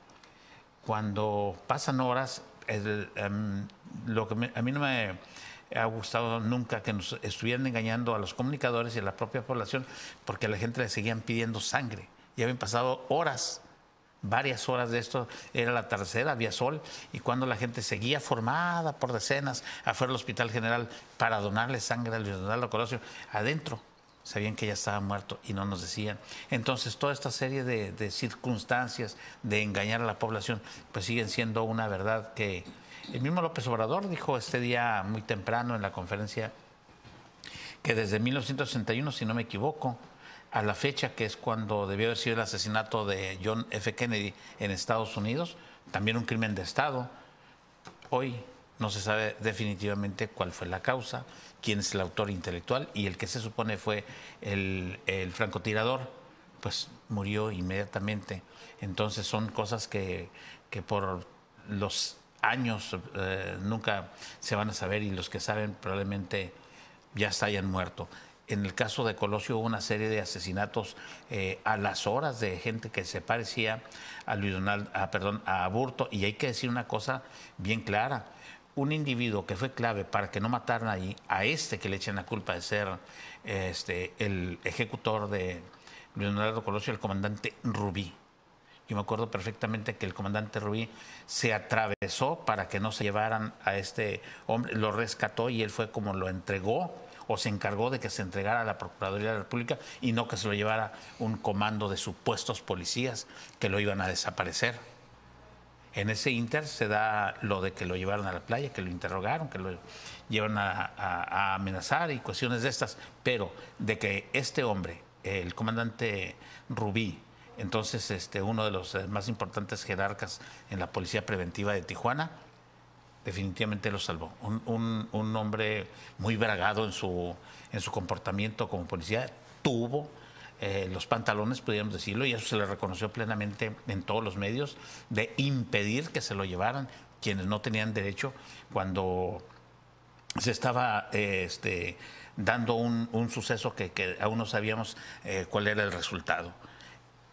cuando pasan horas, em, lo que a mí no me ha gustado nunca que nos estuvieran engañando a los comunicadores y a la propia población, porque a la gente le seguían pidiendo sangre. Ya habían pasado horas, varias horas de esto, era la tercera, había sol, y cuando la gente seguía formada por decenas afuera del Hospital General para donarle sangre al Luis Colosio, adentro sabían que ya estaba muerto y no nos decían. Entonces, toda esta serie de, circunstancias de engañar a la población, pues siguen siendo una verdad que el mismo López Obrador dijo este día muy temprano en la conferencia que desde 1961, si no me equivoco, a la fecha que es cuando debió haber sido el asesinato de John F. Kennedy en Estados Unidos, también un crimen de Estado. Hoy no se sabe definitivamente cuál fue la causa, quién es el autor intelectual y el que se supone fue el, el francotirador, pues murió inmediatamente. Entonces son cosas que, que por los años eh, nunca se van a saber y los que saben probablemente ya se hayan muerto. En el caso de Colosio hubo una serie de asesinatos eh, a las horas de gente que se parecía a Luis Donald, a, ah, perdón, a Aburto. Y hay que decir una cosa bien clara un individuo que fue clave para que no mataran ahí a este que le echan la culpa de ser este, el ejecutor de Leonardo Colosio, el comandante Rubí. Yo me acuerdo perfectamente que el comandante Rubí se atravesó para que no se llevaran a este hombre, lo rescató y él fue como lo entregó o se encargó de que se entregara a la Procuraduría de la República y no que se lo llevara un comando de supuestos policías que lo iban a desaparecer en ese inter se da lo de que lo llevaron a la playa, que lo interrogaron, que lo llevan a, amenazar y cuestiones de estas, pero de que este hombre, el comandante Rubí, entonces este, uno de los eh, más importantes jerarcas en la Policía Preventiva de Tijuana, definitivamente lo salvó. Un, hombre muy bragado en su, en su comportamiento como policía, tuvo eh, los pantalones, pudiéramos decirlo, y eso se le reconoció plenamente en todos los medios, de impedir que se lo llevaran quienes no tenían derecho cuando se estaba eh, este, dando un, suceso que, aún no sabíamos eh, cuál era el resultado.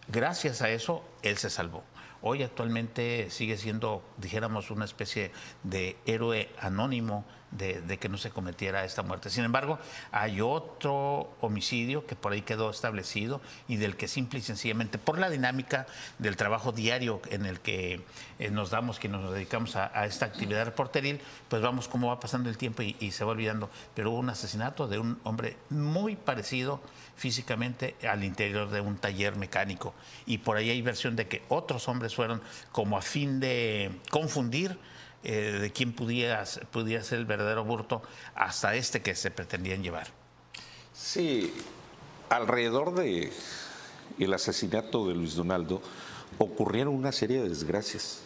Gracias a eso, él se salvó. Hoy actualmente sigue siendo, dijéramos, una especie de héroe anónimo de, que no se cometiera esta muerte. Sin embargo, hay otro homicidio que por ahí quedó establecido y del que simple y sencillamente, por la dinámica del trabajo diario en el que eh, nos damos, que nos dedicamos a, esta actividad reporteril, pues vamos como va pasando el tiempo y, y, se va olvidando. Pero hubo un asesinato de un hombre muy parecido físicamente al interior de un taller mecánico. Y por ahí hay versión de que otros hombres fueron como a fin de confundir eh, de quién pudiera, ser el verdadero Burto hasta este que se pretendían llevar. Sí, alrededor de el asesinato de Luis Donaldo ocurrieron una serie de desgracias,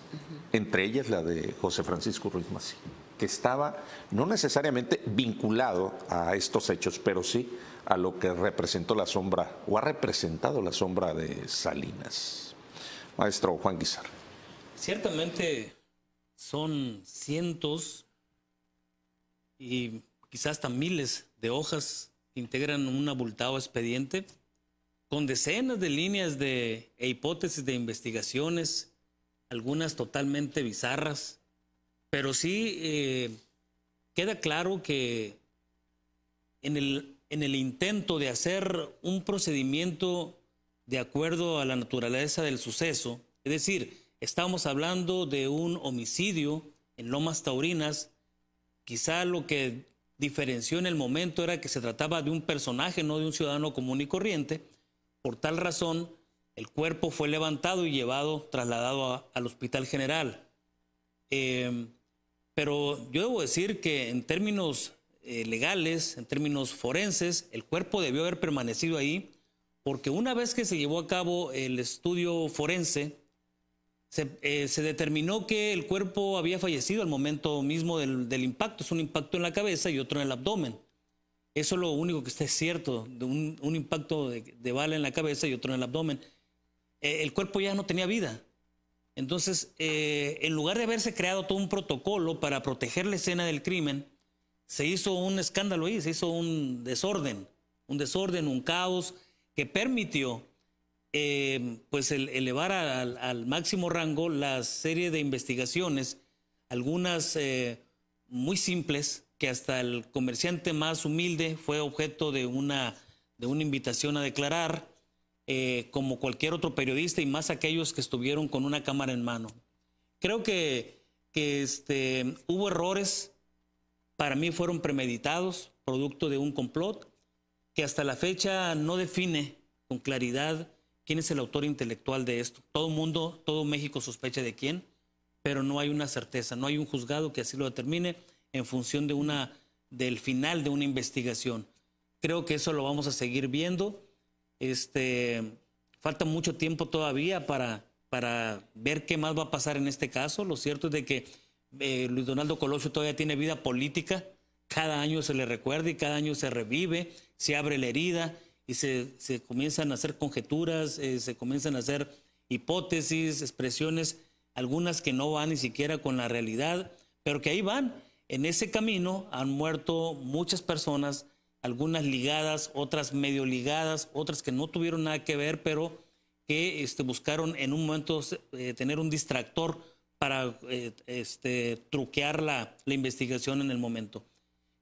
entre ellas la de José Francisco Ruiz Massieu que estaba no necesariamente vinculado a estos hechos, pero sí a lo que representó la sombra o ha representado la sombra de Salinas. Maestro Juan Guizar. Ciertamente son cientos y quizás hasta miles de hojas que integran un abultado expediente con decenas de líneas de, e hipótesis de investigaciones, algunas totalmente bizarras, pero sí eh, queda claro que en el intento de hacer un procedimiento de acuerdo a la naturaleza del suceso, es decir, estábamos hablando de un homicidio en Lomas Taurinas, quizá lo que diferenció en el momento era que se trataba de un personaje, no de un ciudadano común y corriente, por tal razón el cuerpo fue levantado y llevado, trasladado al Hospital General. Em, pero yo debo decir que en términos eh, legales, en términos forenses, el cuerpo debió haber permanecido ahí porque una vez que se llevó a cabo el estudio forense, se, eh, determinó que el cuerpo había fallecido al momento mismo del, impacto. Es un impacto en la cabeza y otro en el abdomen. Eso es lo único que está cierto, de un, impacto de, bala en la cabeza y otro en el abdomen. Eh, el cuerpo ya no tenía vida. Entonces, eh, en lugar de haberse creado todo un protocolo para proteger la escena del crimen, se hizo un escándalo ahí, se hizo un desorden, un desorden, un caos que permitió em, pues elevar al, máximo rango la serie de investigaciones, algunas eh, muy simples, que hasta el comerciante más humilde fue objeto de una, de una invitación a declarar, eh, como cualquier otro periodista y más aquellos que estuvieron con una cámara en mano. Creo que, este, hubo errores, para mí fueron premeditados, producto de un complot, hasta la fecha no define con claridad quién es el autor intelectual de esto. Todo mundo, todo México sospecha de quién, pero no hay una certeza, no hay un juzgado que así lo determine en función de una, del final de una investigación. Creo que eso lo vamos a seguir viendo. Este, falta mucho tiempo todavía para, para ver qué más va a pasar en este caso. Lo cierto es de que eh, Luis Donaldo Colosio todavía tiene vida política cada año se le recuerda y cada año se revive, se abre la herida y se, comienzan a hacer conjeturas, eh, se comienzan a hacer hipótesis, expresiones, algunas que no van ni siquiera con la realidad, pero que ahí van. En ese camino han muerto muchas personas, algunas ligadas, otras medio ligadas, otras que no tuvieron nada que ver, pero que este, buscaron en un momento eh, tener un distractor para eh, este, truquear la, la investigación en el momento.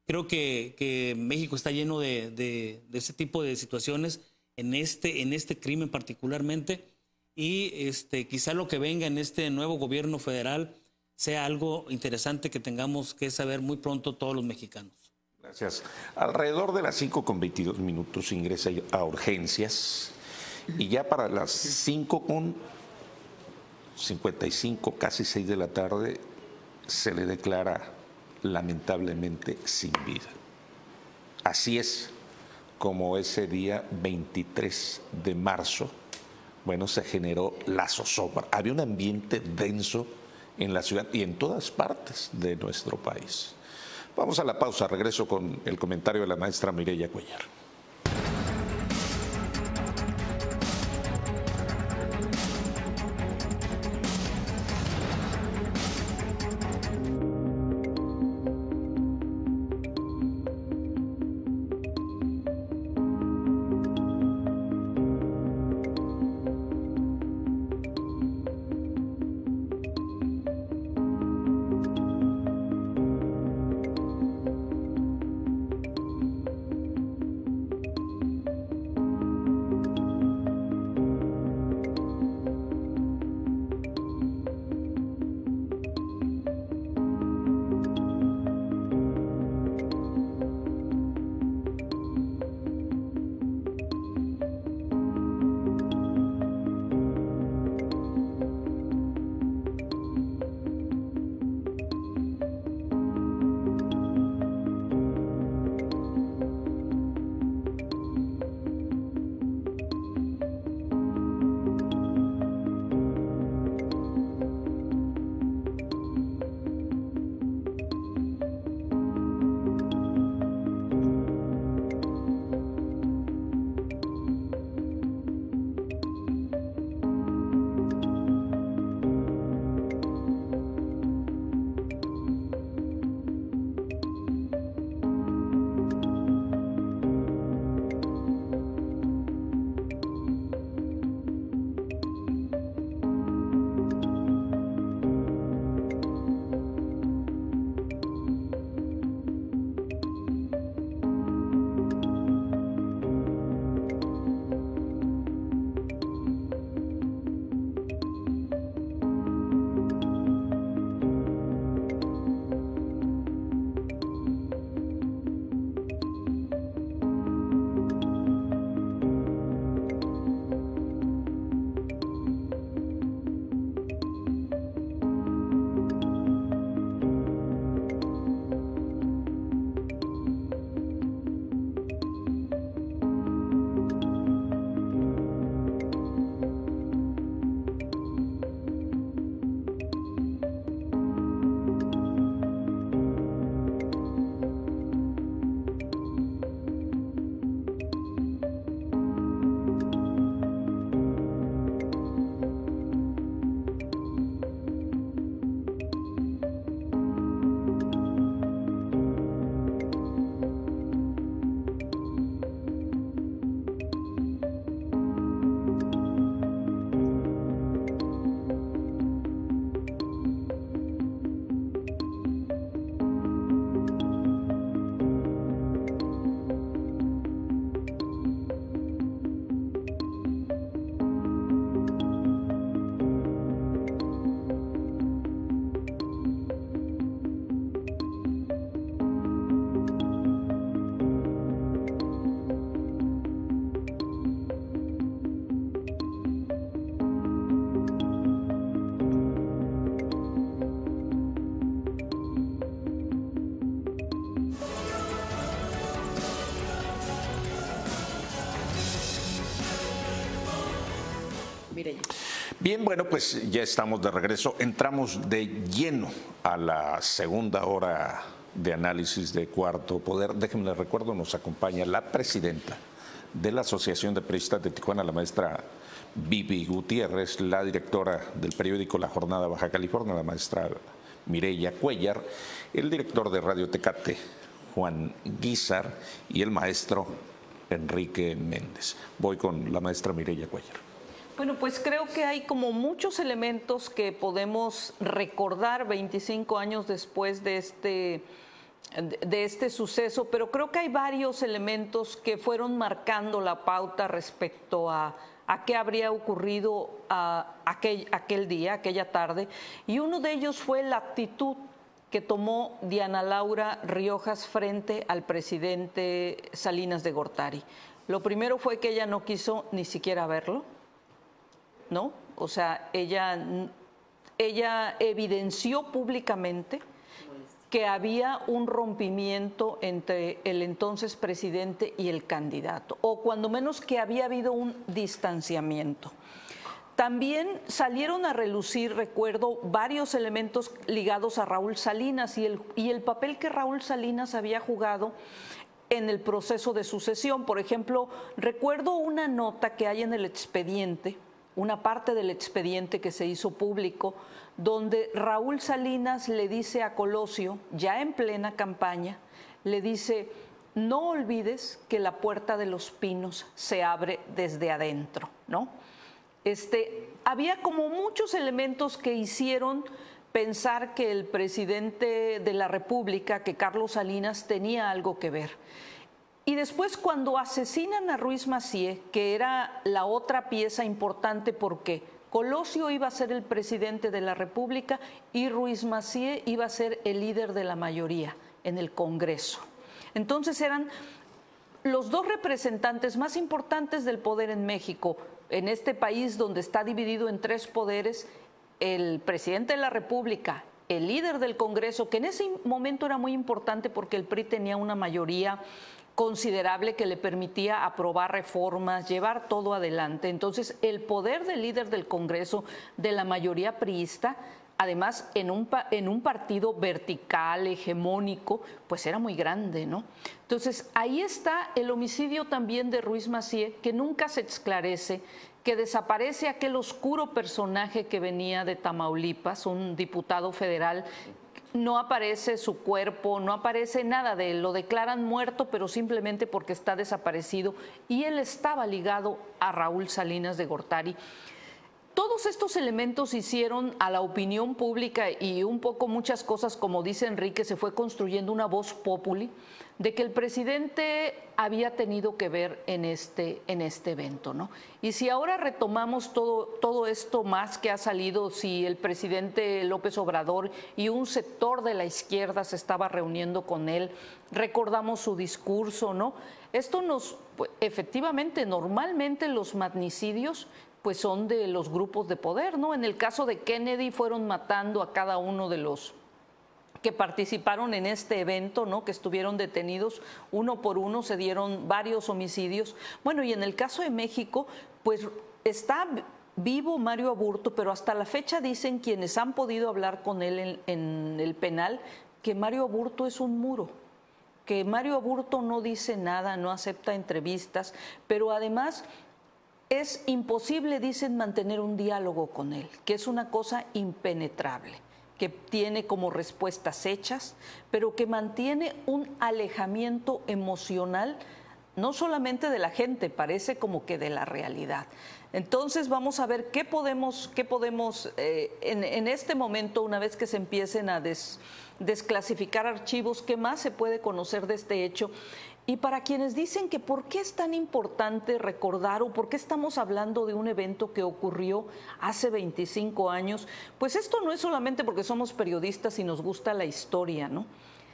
Creo que, México está lleno de, ese tipo de situaciones, este, en este, crimen particularmente, y este, quizá lo que venga en este nuevo gobierno federal sea algo interesante que tengamos que saber muy pronto todos los mexicanos. Gracias. Alrededor de las 5 con 22 minutos ingresa a urgencias y ya para las 5 con 55, casi 6 de la tarde, se le declara lamentablemente sin vida. Así es como ese día 23 de marzo, bueno, se generó la zozobra. Había un ambiente denso en la ciudad y en todas partes de nuestro país. Vamos a la pausa, regreso con el comentario de la maestra Mireya Cuellar. Bien, bueno, pues ya estamos de regreso. Entramos de lleno a la segunda hora de análisis de Cuarto Poder. Déjenme les recuerdo, nos acompaña la presidenta de la Asociación de Periodistas de Tijuana, la maestra Vivi Gutiérrez, la directora del periódico La Jornada Baja California, la maestra Mireya Cuellar, el director de Radio Tecate, Juan Guizar, y el maestro Enrique Méndez. Voy con la maestra Mireya Cuellar. Bueno, pues creo que hay como muchos elementos que podemos recordar 25 años después de este de este suceso, pero creo que hay varios elementos que fueron marcando la pauta respecto a, a qué habría ocurrido aquel, aquel día, aquella tarde, y uno de ellos fue la actitud que tomó Diana Laura Riojas frente al presidente Salinas de Gortari. Lo primero fue que ella no quiso ni siquiera verlo, ¿no? O sea, ella, ella evidenció públicamente que había un rompimiento entre el entonces presidente y el candidato, o cuando menos que había habido un distanciamiento. También salieron a relucir, recuerdo, varios elementos ligados a Raúl Salinas y el, y el papel que Raúl Salinas había jugado en el proceso de sucesión. Por ejemplo, recuerdo una nota que hay en el expediente una parte del expediente que se hizo público, donde Raúl Salinas le dice a Colosio, ya en plena campaña, le dice, no olvides que la puerta de los pinos se abre desde adentro, ¿no? Este, había como muchos elementos que hicieron pensar que el presidente de la República, que Carlos Salinas, tenía algo que ver. Y después cuando asesinan a Ruiz Macié, que era la otra pieza importante porque Colosio iba a ser el presidente de la República y Ruiz Macié iba a ser el líder de la mayoría en el Congreso. Entonces eran los dos representantes más importantes del poder en México, en este país donde está dividido en tres poderes, el presidente de la República, el líder del Congreso, que en ese momento era muy importante porque el PRI tenía una mayoría considerable que le permitía aprobar reformas, llevar todo adelante. Entonces, el poder del líder del Congreso, de la mayoría priista, además en un, en un partido vertical, hegemónico, pues era muy grande, ¿no? Entonces, ahí está el homicidio también de Ruiz Macié, que nunca se esclarece, que desaparece aquel oscuro personaje que venía de Tamaulipas, un diputado federal no aparece su cuerpo, no aparece nada de él, lo declaran muerto, pero simplemente porque está desaparecido y él estaba ligado a Raúl Salinas de Gortari. Todos estos elementos hicieron a la opinión pública y un poco muchas cosas, como dice Enrique, se fue construyendo una voz populi de que el presidente había tenido que ver en este, en este evento. ¿no? Y si ahora retomamos todo, todo esto más que ha salido, si el presidente López Obrador y un sector de la izquierda se estaba reuniendo con él, recordamos su discurso, ¿no? Esto nos, pues, efectivamente, normalmente los magnicidios pues son de los grupos de poder, ¿no? En el caso de Kennedy fueron matando a cada uno de los que participaron en este evento, ¿no? que estuvieron detenidos uno por uno, se dieron varios homicidios. Bueno, y en el caso de México, pues está vivo Mario Aburto, pero hasta la fecha dicen quienes han podido hablar con él en, el penal que Mario Aburto es un muro, que Mario Aburto no dice nada, no acepta entrevistas, pero además es imposible, dicen, mantener un diálogo con él, que es una cosa impenetrable, que tiene como respuestas hechas, pero que mantiene un alejamiento emocional, no solamente de la gente, parece como que de la realidad. Entonces vamos a ver qué podemos, qué podemos eh, en, este momento, una vez que se empiecen a desclasificar archivos, qué más se puede conocer de este hecho y para quienes dicen que por qué es tan importante recordar o por qué estamos hablando de un evento que ocurrió hace 25 años, pues esto no es solamente porque somos periodistas y nos gusta la historia, ¿no?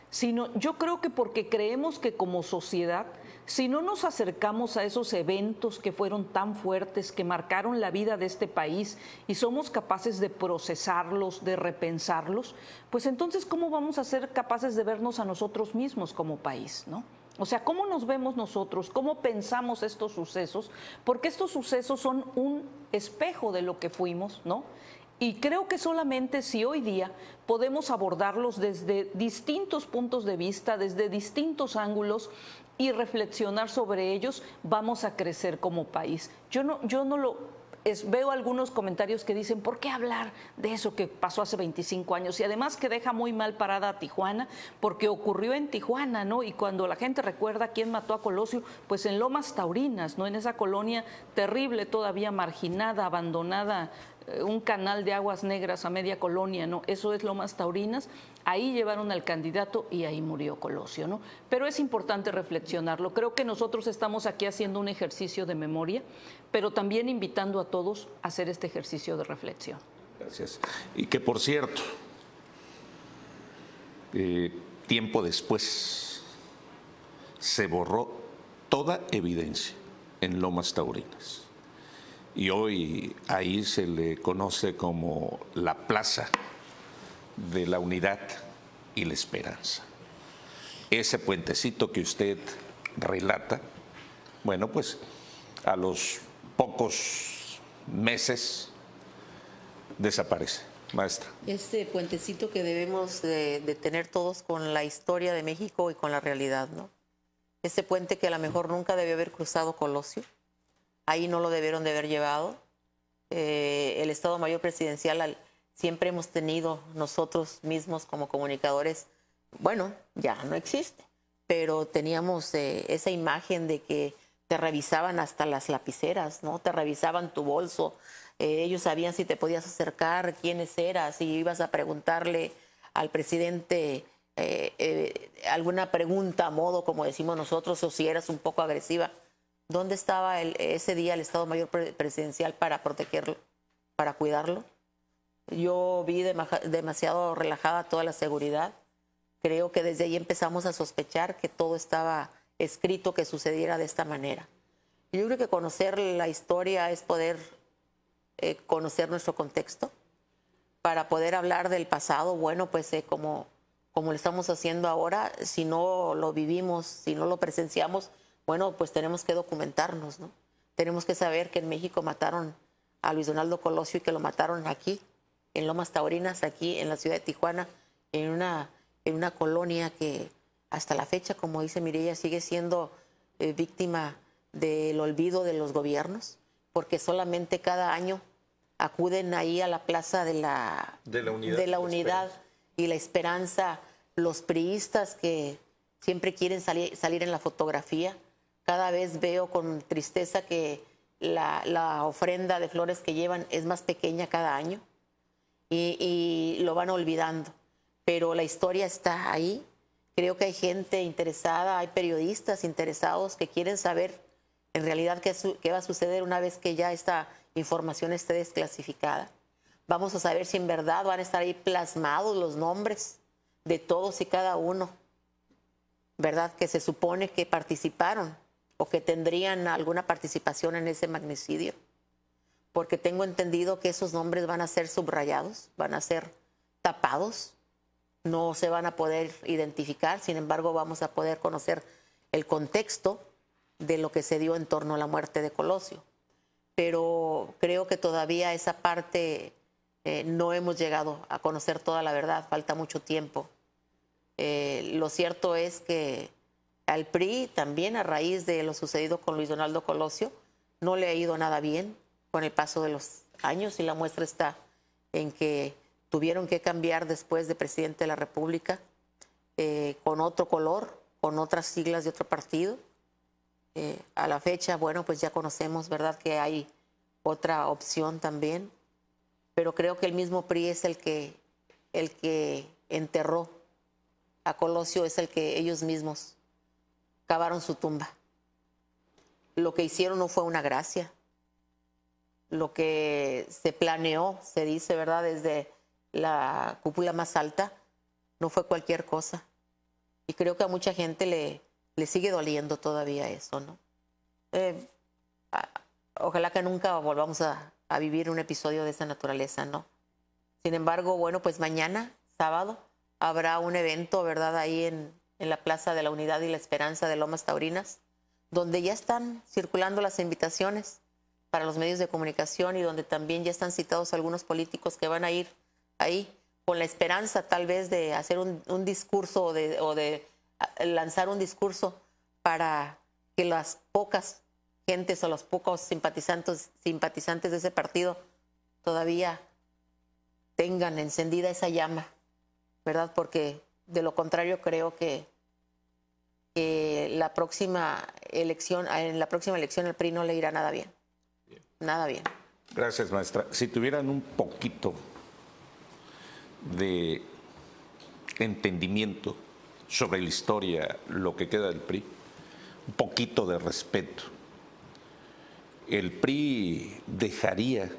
Sino yo creo que porque creemos que como sociedad, si no nos acercamos a esos eventos que fueron tan fuertes, que marcaron la vida de este país y somos capaces de procesarlos, de repensarlos, pues entonces, ¿cómo vamos a ser capaces de vernos a nosotros mismos como país, ¿no? O sea, ¿cómo nos vemos nosotros? ¿Cómo pensamos estos sucesos? Porque estos sucesos son un espejo de lo que fuimos, ¿no? Y creo que solamente si hoy día podemos abordarlos desde distintos puntos de vista, desde distintos ángulos y reflexionar sobre ellos, vamos a crecer como país. Yo no, yo no lo veo algunos comentarios que dicen, ¿por qué hablar de eso que pasó hace 25 años? Y además que deja muy mal parada a Tijuana, porque ocurrió en Tijuana, ¿no? Y cuando la gente recuerda quién mató a Colosio, pues en Lomas Taurinas, ¿no? En esa colonia terrible, todavía marginada, abandonada eh, un canal de aguas negras a media colonia, ¿no? Eso es Lomas taurinas. Ahí llevaron al candidato y ahí murió Colosio, Pero es importante reflexionarlo. Creo que nosotros estamos aquí haciendo un ejercicio de memoria, pero también invitando a todos a hacer este ejercicio de reflexión. Gracias. Y que por cierto, eh, tiempo después se borró toda evidencia en Lomas Taurinas y hoy ahí se le conoce como la plaza de la unidad y la esperanza. Ese puentecito que usted relata, bueno, pues a los pocos meses desaparece. Maestra. Este puentecito que debemos de, tener todos con la historia de México y con la realidad, ¿no? Ese puente que a lo mejor nunca debió haber cruzado Colosio, ahí no lo debieron de haber llevado. Eh, el Estado Mayor Presidencial siempre hemos tenido nosotros mismos como comunicadores, bueno, ya no existe, pero teníamos eh, esa imagen de que te revisaban hasta las lapiceras, ¿no? Te revisaban tu bolso, eh, ellos sabían si te podías acercar, quiénes eras, si ibas a preguntarle al presidente alguna pregunta a modo, como decimos nosotros, o si eras un poco agresiva ¿Dónde estaba ese día el Estado Mayor Presidencial para protegerlo, para cuidarlo? Yo vi demasiado relajada toda la seguridad. Creo que desde ahí empezamos a sospechar que todo estaba escrito que sucediera de esta manera. Yo creo que conocer la historia es poder eh, conocer nuestro contexto para poder hablar del pasado. Bueno, pues eh, como, como lo estamos haciendo ahora, si no lo vivimos, si no lo presenciamos, bueno, pues tenemos que documentarnos, ¿no? Tenemos que saber que en México mataron a Luis Donaldo Colosio y que lo mataron aquí, en Lomas Taurinas, aquí en la ciudad de Tijuana, en una, en una colonia que hasta la fecha, como dice Mireya, sigue siendo eh, víctima del olvido de los gobiernos, porque solamente cada año acuden ahí a la plaza de la, unidad, y la esperanza los priistas que siempre quieren salir en la fotografía cada vez veo con tristeza que la, ofrenda de flores que llevan es más pequeña cada año y, lo van olvidando. Pero la historia está ahí. Creo que hay gente interesada, hay periodistas interesados que quieren saber en realidad qué, qué va a suceder una vez que ya esta información esté desclasificada. Vamos a saber si en verdad van a estar ahí plasmados los nombres de todos y cada uno, ¿verdad? Que se supone que participaron o que tendrían alguna participación en ese magnicidio, porque tengo entendido que esos nombres van a ser subrayados, van a ser tapados, no se van a poder identificar, sin embargo vamos a poder conocer el contexto de lo que se dio en torno a la muerte de Colosio. Pero creo que todavía esa parte eh, no hemos llegado a conocer toda la verdad, falta mucho tiempo. Eh, lo cierto es que al PRI también a raíz de lo sucedido con Luis Donaldo Colosio. No le ha ido nada bien con el paso de los años y la muestra está en que tuvieron que cambiar después de presidente de la República eh, con otro color, con otras siglas de otro partido. Eh, a la fecha, bueno, pues ya conocemos, ¿verdad?, que hay otra opción también, pero creo que el mismo PRI es el que, el que enterró a Colosio, es el que ellos mismos cavaron su tumba. Lo que hicieron no fue una gracia. Lo que se planeó, se dice, ¿verdad?, desde la cúpula más alta, no fue cualquier cosa. Y creo que a mucha gente le, le sigue doliendo todavía eso, ¿no? Eh, ojalá que nunca volvamos a, a vivir un episodio de esa naturaleza, ¿no? Sin embargo, bueno, pues mañana, sábado, habrá un evento, ¿verdad? Ahí en, en la Plaza de la Unidad y la Esperanza de Lomas Taurinas, donde ya están circulando las invitaciones para los medios de comunicación y donde también ya están citados algunos políticos que van a ir ahí con la esperanza tal vez de hacer un, discurso o de, ah, lanzar un discurso para que las pocas gentes o los pocos simpatizantes, simpatizantes de ese partido todavía tengan encendida esa llama, ¿verdad? Porque de lo contrario, creo que, la próxima elección, ah, en la próxima elección el PRI no le irá nada bien. bien. Nada bien. Gracias, maestra. Si tuvieran un poquito de entendimiento sobre la historia, lo que queda del PRI, un poquito de respeto, el PRI dejaría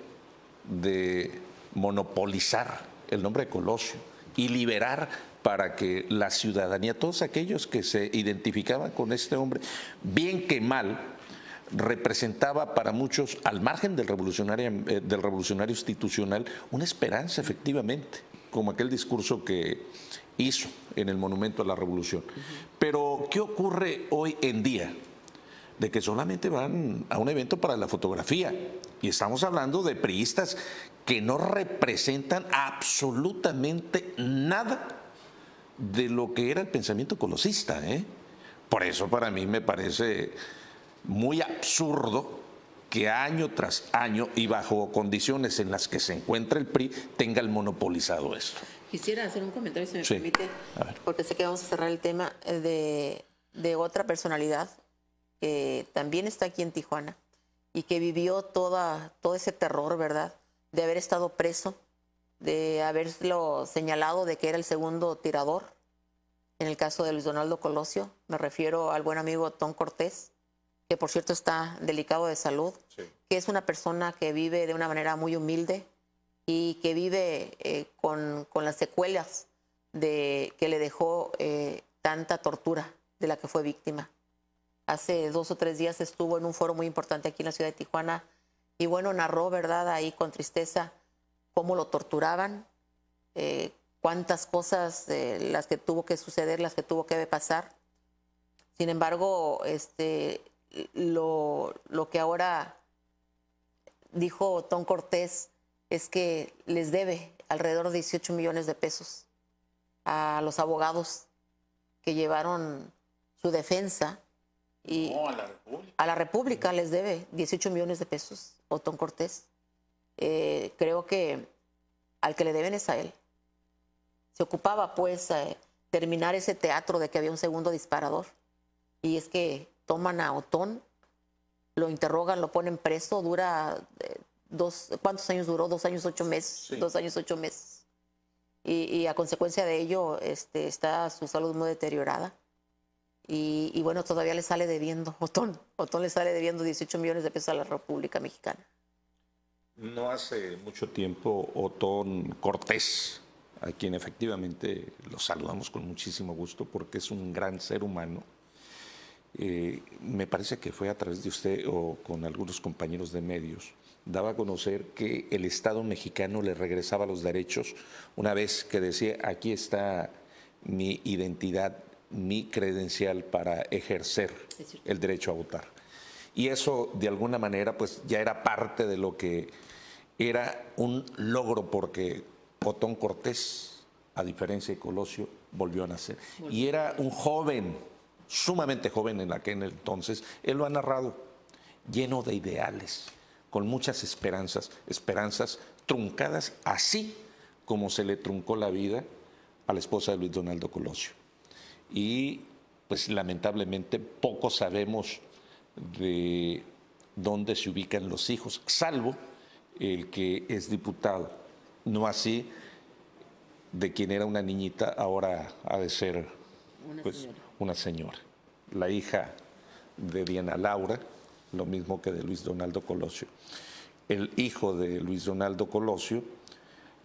de monopolizar el nombre de Colosio y liberar para que la ciudadanía, todos aquellos que se identificaban con este hombre, bien que mal, representaba para muchos, al margen del revolucionario, eh, del revolucionario institucional, una esperanza efectivamente, como aquel discurso que hizo en el Monumento a la Revolución. Pero, ¿qué ocurre hoy en día? de que solamente van a un evento para la fotografía. Y estamos hablando de priistas que no representan absolutamente nada de lo que era el pensamiento colosista. ¿eh? Por eso para mí me parece muy absurdo que año tras año y bajo condiciones en las que se encuentra el PRI tenga el monopolizado esto. Quisiera hacer un comentario, si me permite, porque sé que vamos a cerrar el tema eh, de, de otra personalidad que también está aquí en Tijuana y que vivió toda, todo ese terror, ¿verdad?, de haber estado preso, de haberlo señalado de que era el segundo tirador. En el caso de Luis Donaldo Colosio, me refiero al buen amigo Tom Cortés, que por cierto está delicado de salud, que es una persona que vive de una manera muy humilde y que vive eh, con, las secuelas de, que le dejó eh, tanta tortura de la que fue víctima. Hace dos o tres días estuvo en un foro muy importante aquí en la ciudad de Tijuana y bueno, narró, ¿verdad? Ahí con tristeza cómo lo torturaban, eh, cuántas cosas las que tuvo que suceder, las que tuvo que pasar. Sin embargo, este, lo, que ahora dijo Tom Cortés es que les debe alrededor de 18 millones de pesos a los abogados que llevaron su defensa y a, la a la República les debe 18 millones de pesos Otón Cortés. Eh, creo que al que le deben es a él. Se ocupaba pues eh, terminar ese teatro de que había un segundo disparador. Y es que toman a Otón, lo interrogan, lo ponen preso, dura eh, dos, ¿cuántos años duró? Dos años, ocho meses. Dos años, ocho meses. Y, a consecuencia de ello este, está su salud muy deteriorada. Y, y bueno, todavía le sale debiendo, Otón, Otón le sale debiendo 18 millones de pesos a la República Mexicana. No hace mucho tiempo, Otón Cortés, a quien efectivamente lo saludamos con muchísimo gusto porque es un gran ser humano, eh, me parece que fue a través de usted o con algunos compañeros de medios, daba a conocer que el Estado mexicano le regresaba los derechos una vez que decía, aquí está mi identidad, mi credencial para ejercer el derecho a votar. Y eso, de alguna manera, pues ya era parte de lo que era un logro porque Otón Cortés, a diferencia de Colosio, volvió a nacer. Y era un joven, sumamente joven en aquel entonces, él lo ha narrado, lleno de ideales, con muchas esperanzas, esperanzas truncadas así como se le truncó la vida a la esposa de Luis Donaldo Colosio. Y pues lamentablemente poco sabemos de dónde se ubican los hijos, salvo el que es diputado, no así de quien era una niñita, ahora ha de ser una, pues, una señora, la hija de Diana Laura, lo mismo que de Luis Donaldo Colosio. El hijo de Luis Donaldo Colosio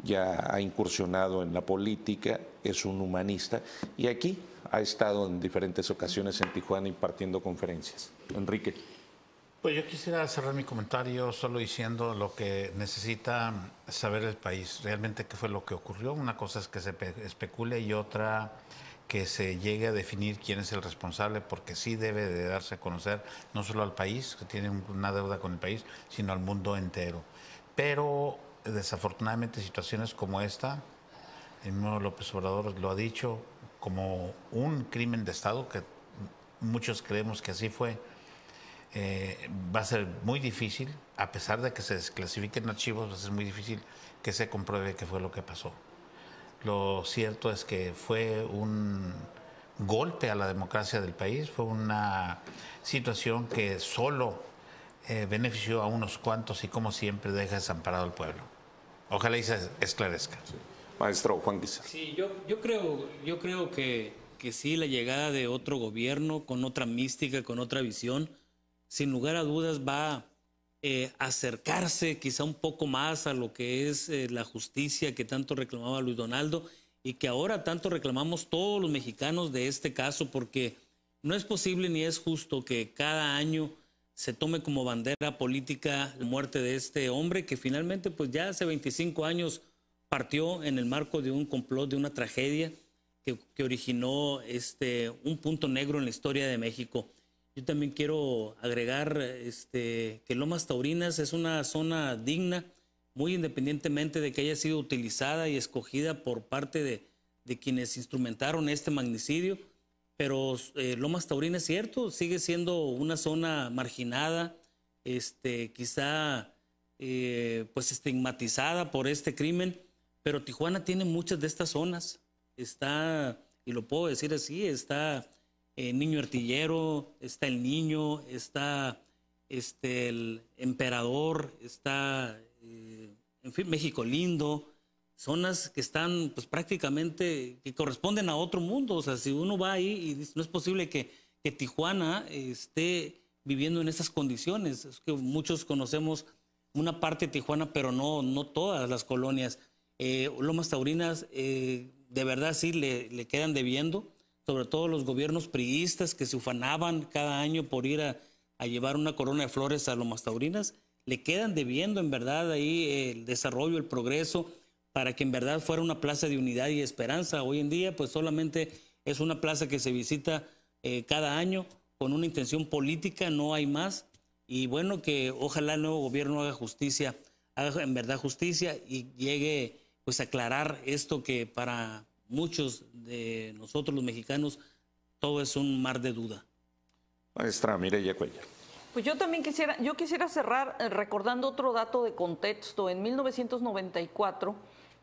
ya ha incursionado en la política, es un humanista y aquí ha estado en diferentes ocasiones en Tijuana impartiendo conferencias. Enrique. Pues yo quisiera cerrar mi comentario solo diciendo lo que necesita saber el país, realmente qué fue lo que ocurrió. Una cosa es que se especule y otra que se llegue a definir quién es el responsable, porque sí debe de darse a conocer no solo al país, que tiene una deuda con el país, sino al mundo entero. Pero desafortunadamente situaciones como esta, el mismo López Obrador lo ha dicho, como un crimen de Estado, que muchos creemos que así fue, eh, va a ser muy difícil, a pesar de que se desclasifiquen archivos, va a ser muy difícil que se compruebe qué fue lo que pasó. Lo cierto es que fue un golpe a la democracia del país, fue una situación que solo eh, benefició a unos cuantos y como siempre deja desamparado al pueblo. Ojalá y se esclarezca. Maestro Juan Guizar. Sí, yo, creo, yo creo que, que sí, la llegada de otro gobierno con otra mística, con otra visión, sin lugar a dudas va eh, a acercarse quizá un poco más a lo que es eh, la justicia que tanto reclamaba Luis Donaldo y que ahora tanto reclamamos todos los mexicanos de este caso, porque no es posible ni es justo que cada año se tome como bandera política la muerte de este hombre que finalmente pues ya hace 25 años partió en el marco de un complot, de una tragedia que, originó este, un punto negro en la historia de México. Yo también quiero agregar este, que Lomas Taurinas es una zona digna, muy independientemente de que haya sido utilizada y escogida por parte de, de quienes instrumentaron este magnicidio, pero eh, Lomas Taurinas, cierto, sigue siendo una zona marginada, este, quizá eh, pues estigmatizada por este crimen, pero Tijuana tiene muchas de estas zonas, está, y lo puedo decir así, está eh, niño Artillero, está el Niño, está este, el Emperador, está, eh, en fin, México Lindo, zonas que están pues prácticamente, que corresponden a otro mundo. O sea, si uno va ahí y no es posible que, Tijuana esté viviendo en esas condiciones. Es que muchos conocemos una parte de Tijuana, pero no, no todas las colonias. Eh, Lomas Taurinas, de verdad sí le, le, quedan debiendo sobre todo los gobiernos priistas que se ufanaban cada año por ir a, llevar una corona de flores a Lomas Taurinas, le quedan debiendo en verdad ahí el desarrollo, el progreso, para que en verdad fuera una plaza de unidad y esperanza. Hoy en día, pues solamente es una plaza que se visita eh, cada año con una intención política, no hay más. Y bueno, que ojalá el nuevo gobierno haga justicia, haga en verdad justicia y llegue pues a aclarar esto que para, muchos de nosotros los mexicanos, todo es un mar de duda. Maestra Mireya Cuellar. Pues yo también quisiera, yo quisiera cerrar eh, recordando otro dato de contexto. En 1994,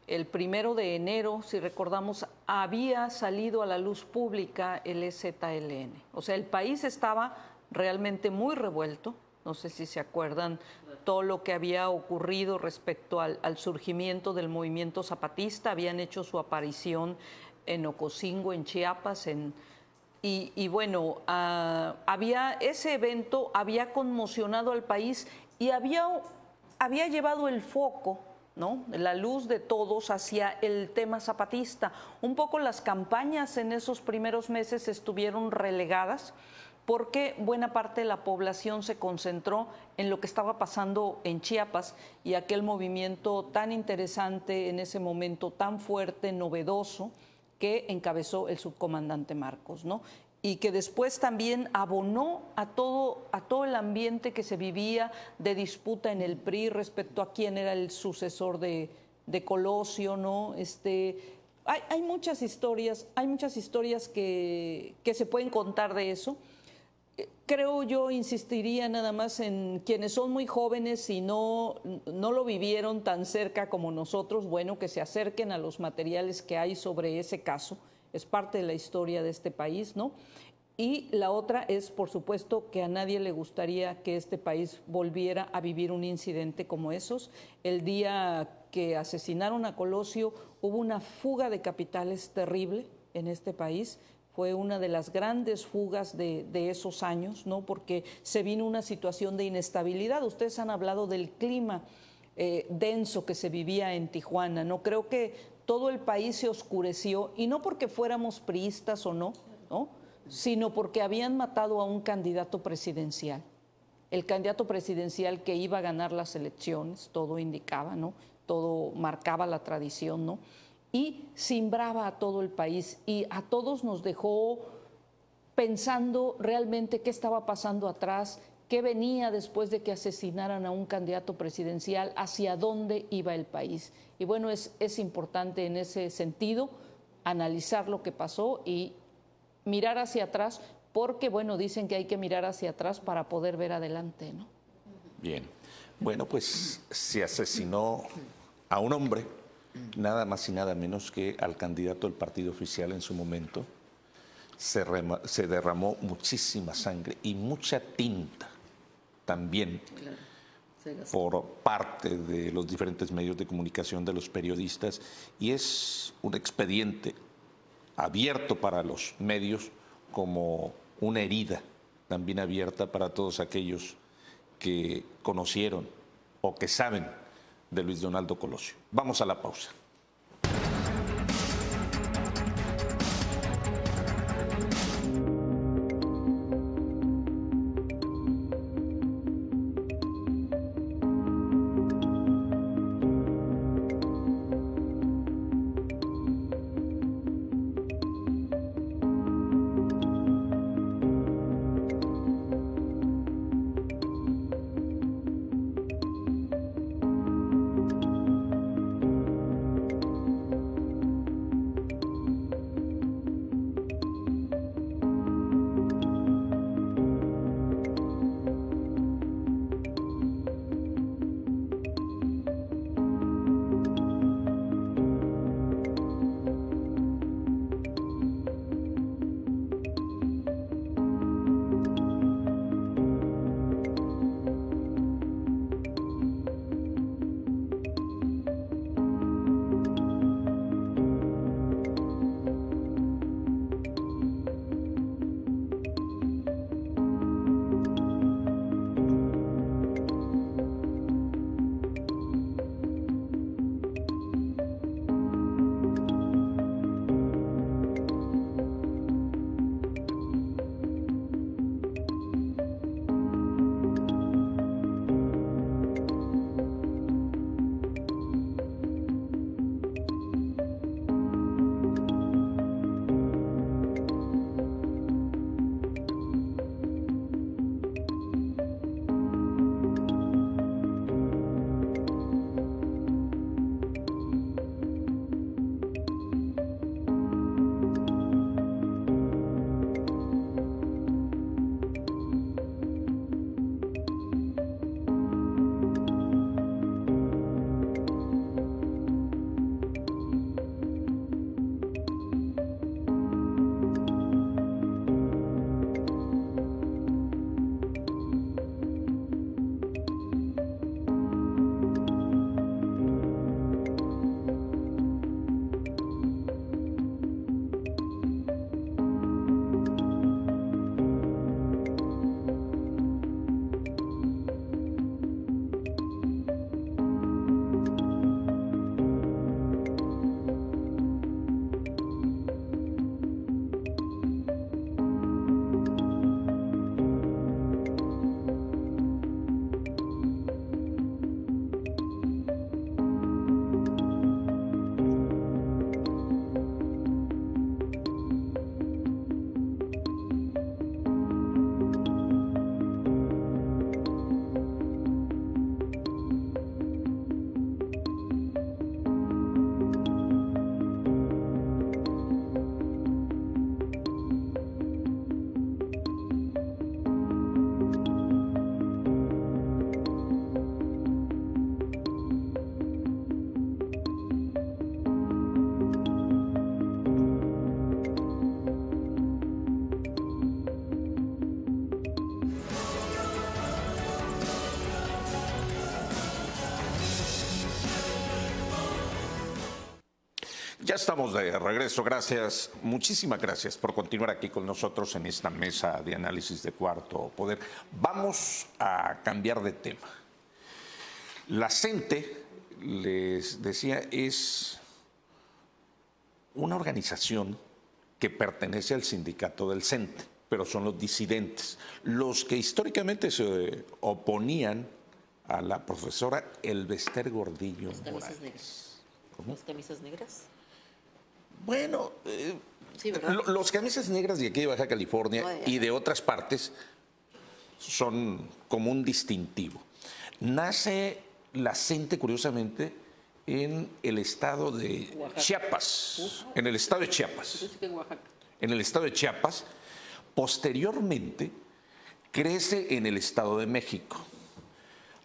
el primero de enero, si recordamos, había salido a la luz pública el EZLN. O sea, el país estaba realmente muy revuelto, no sé si se acuerdan, todo lo que había ocurrido respecto al, surgimiento del movimiento zapatista, habían hecho su aparición en Ocosingo, en Chiapas, en, y, bueno, ah, había, ese evento había conmocionado al país y había, había llevado el foco, ¿no? la luz de todos hacia el tema zapatista. Un poco las campañas en esos primeros meses estuvieron relegadas porque buena parte de la población se concentró en lo que estaba pasando en Chiapas y aquel movimiento tan interesante en ese momento, tan fuerte, novedoso, que encabezó el subcomandante Marcos, ¿no? y que después también abonó a todo, el ambiente que se vivía de disputa en el PRI respecto a quién era el sucesor de, Colosio, ¿no? Este, hay, muchas historias, hay muchas historias que se pueden contar de eso creo yo, insistiría nada más en quienes son muy jóvenes y no, no lo vivieron tan cerca como nosotros, bueno, que se acerquen a los materiales que hay sobre ese caso, es parte de la historia de este país, ¿no? Y la otra es, por supuesto, que a nadie le gustaría que este país volviera a vivir un incidente como esos. El día que asesinaron a Colosio hubo una fuga de capitales terrible en este país fue una de las grandes fugas de, esos años, ¿no? porque se vino una situación de inestabilidad. Ustedes han hablado del clima eh, denso que se vivía en Tijuana. ¿no? Creo que todo el país se oscureció, y no porque fuéramos priistas o no, ¿no? sino porque habían matado a un candidato presidencial. El candidato presidencial que iba a ganar las elecciones, todo indicaba, ¿no? Todo marcaba la tradición, ¿no? y simbraba a todo el país y a todos nos dejó pensando realmente qué estaba pasando atrás, qué venía después de que asesinaran a un candidato presidencial, hacia dónde iba el país. Y bueno, es, es importante en ese sentido analizar lo que pasó y mirar hacia atrás, porque bueno, dicen que hay que mirar hacia atrás para poder ver adelante, ¿no? Bien. Bueno, pues se asesinó a un hombre nada más y nada menos que al candidato del partido oficial en su momento, se, derramó muchísima sangre y mucha tinta también por parte de los diferentes medios de comunicación, de los periodistas, y es un expediente abierto para los medios como una herida también abierta para todos aquellos que conocieron o que saben de Luis Donaldo Colosio. Vamos a la pausa. estamos de regreso. Gracias, muchísimas gracias por continuar aquí con nosotros en esta mesa de análisis de cuarto poder. Vamos a cambiar de tema. La CENTE, les decía, es una organización que pertenece al sindicato del CENTE, pero son los disidentes, los que históricamente se oponían a la profesora Elvester Gordillo. Las camisas negras. ¿Cómo? Las camisas negras. Bueno, eh, los camisas negras de aquí de Baja California oh, y de otras partes son como un distintivo. Nace la gente, curiosamente, en el estado de Chiapas. En el estado de Chiapas. En el estado de Chiapas. Posteriormente, crece en el estado de México.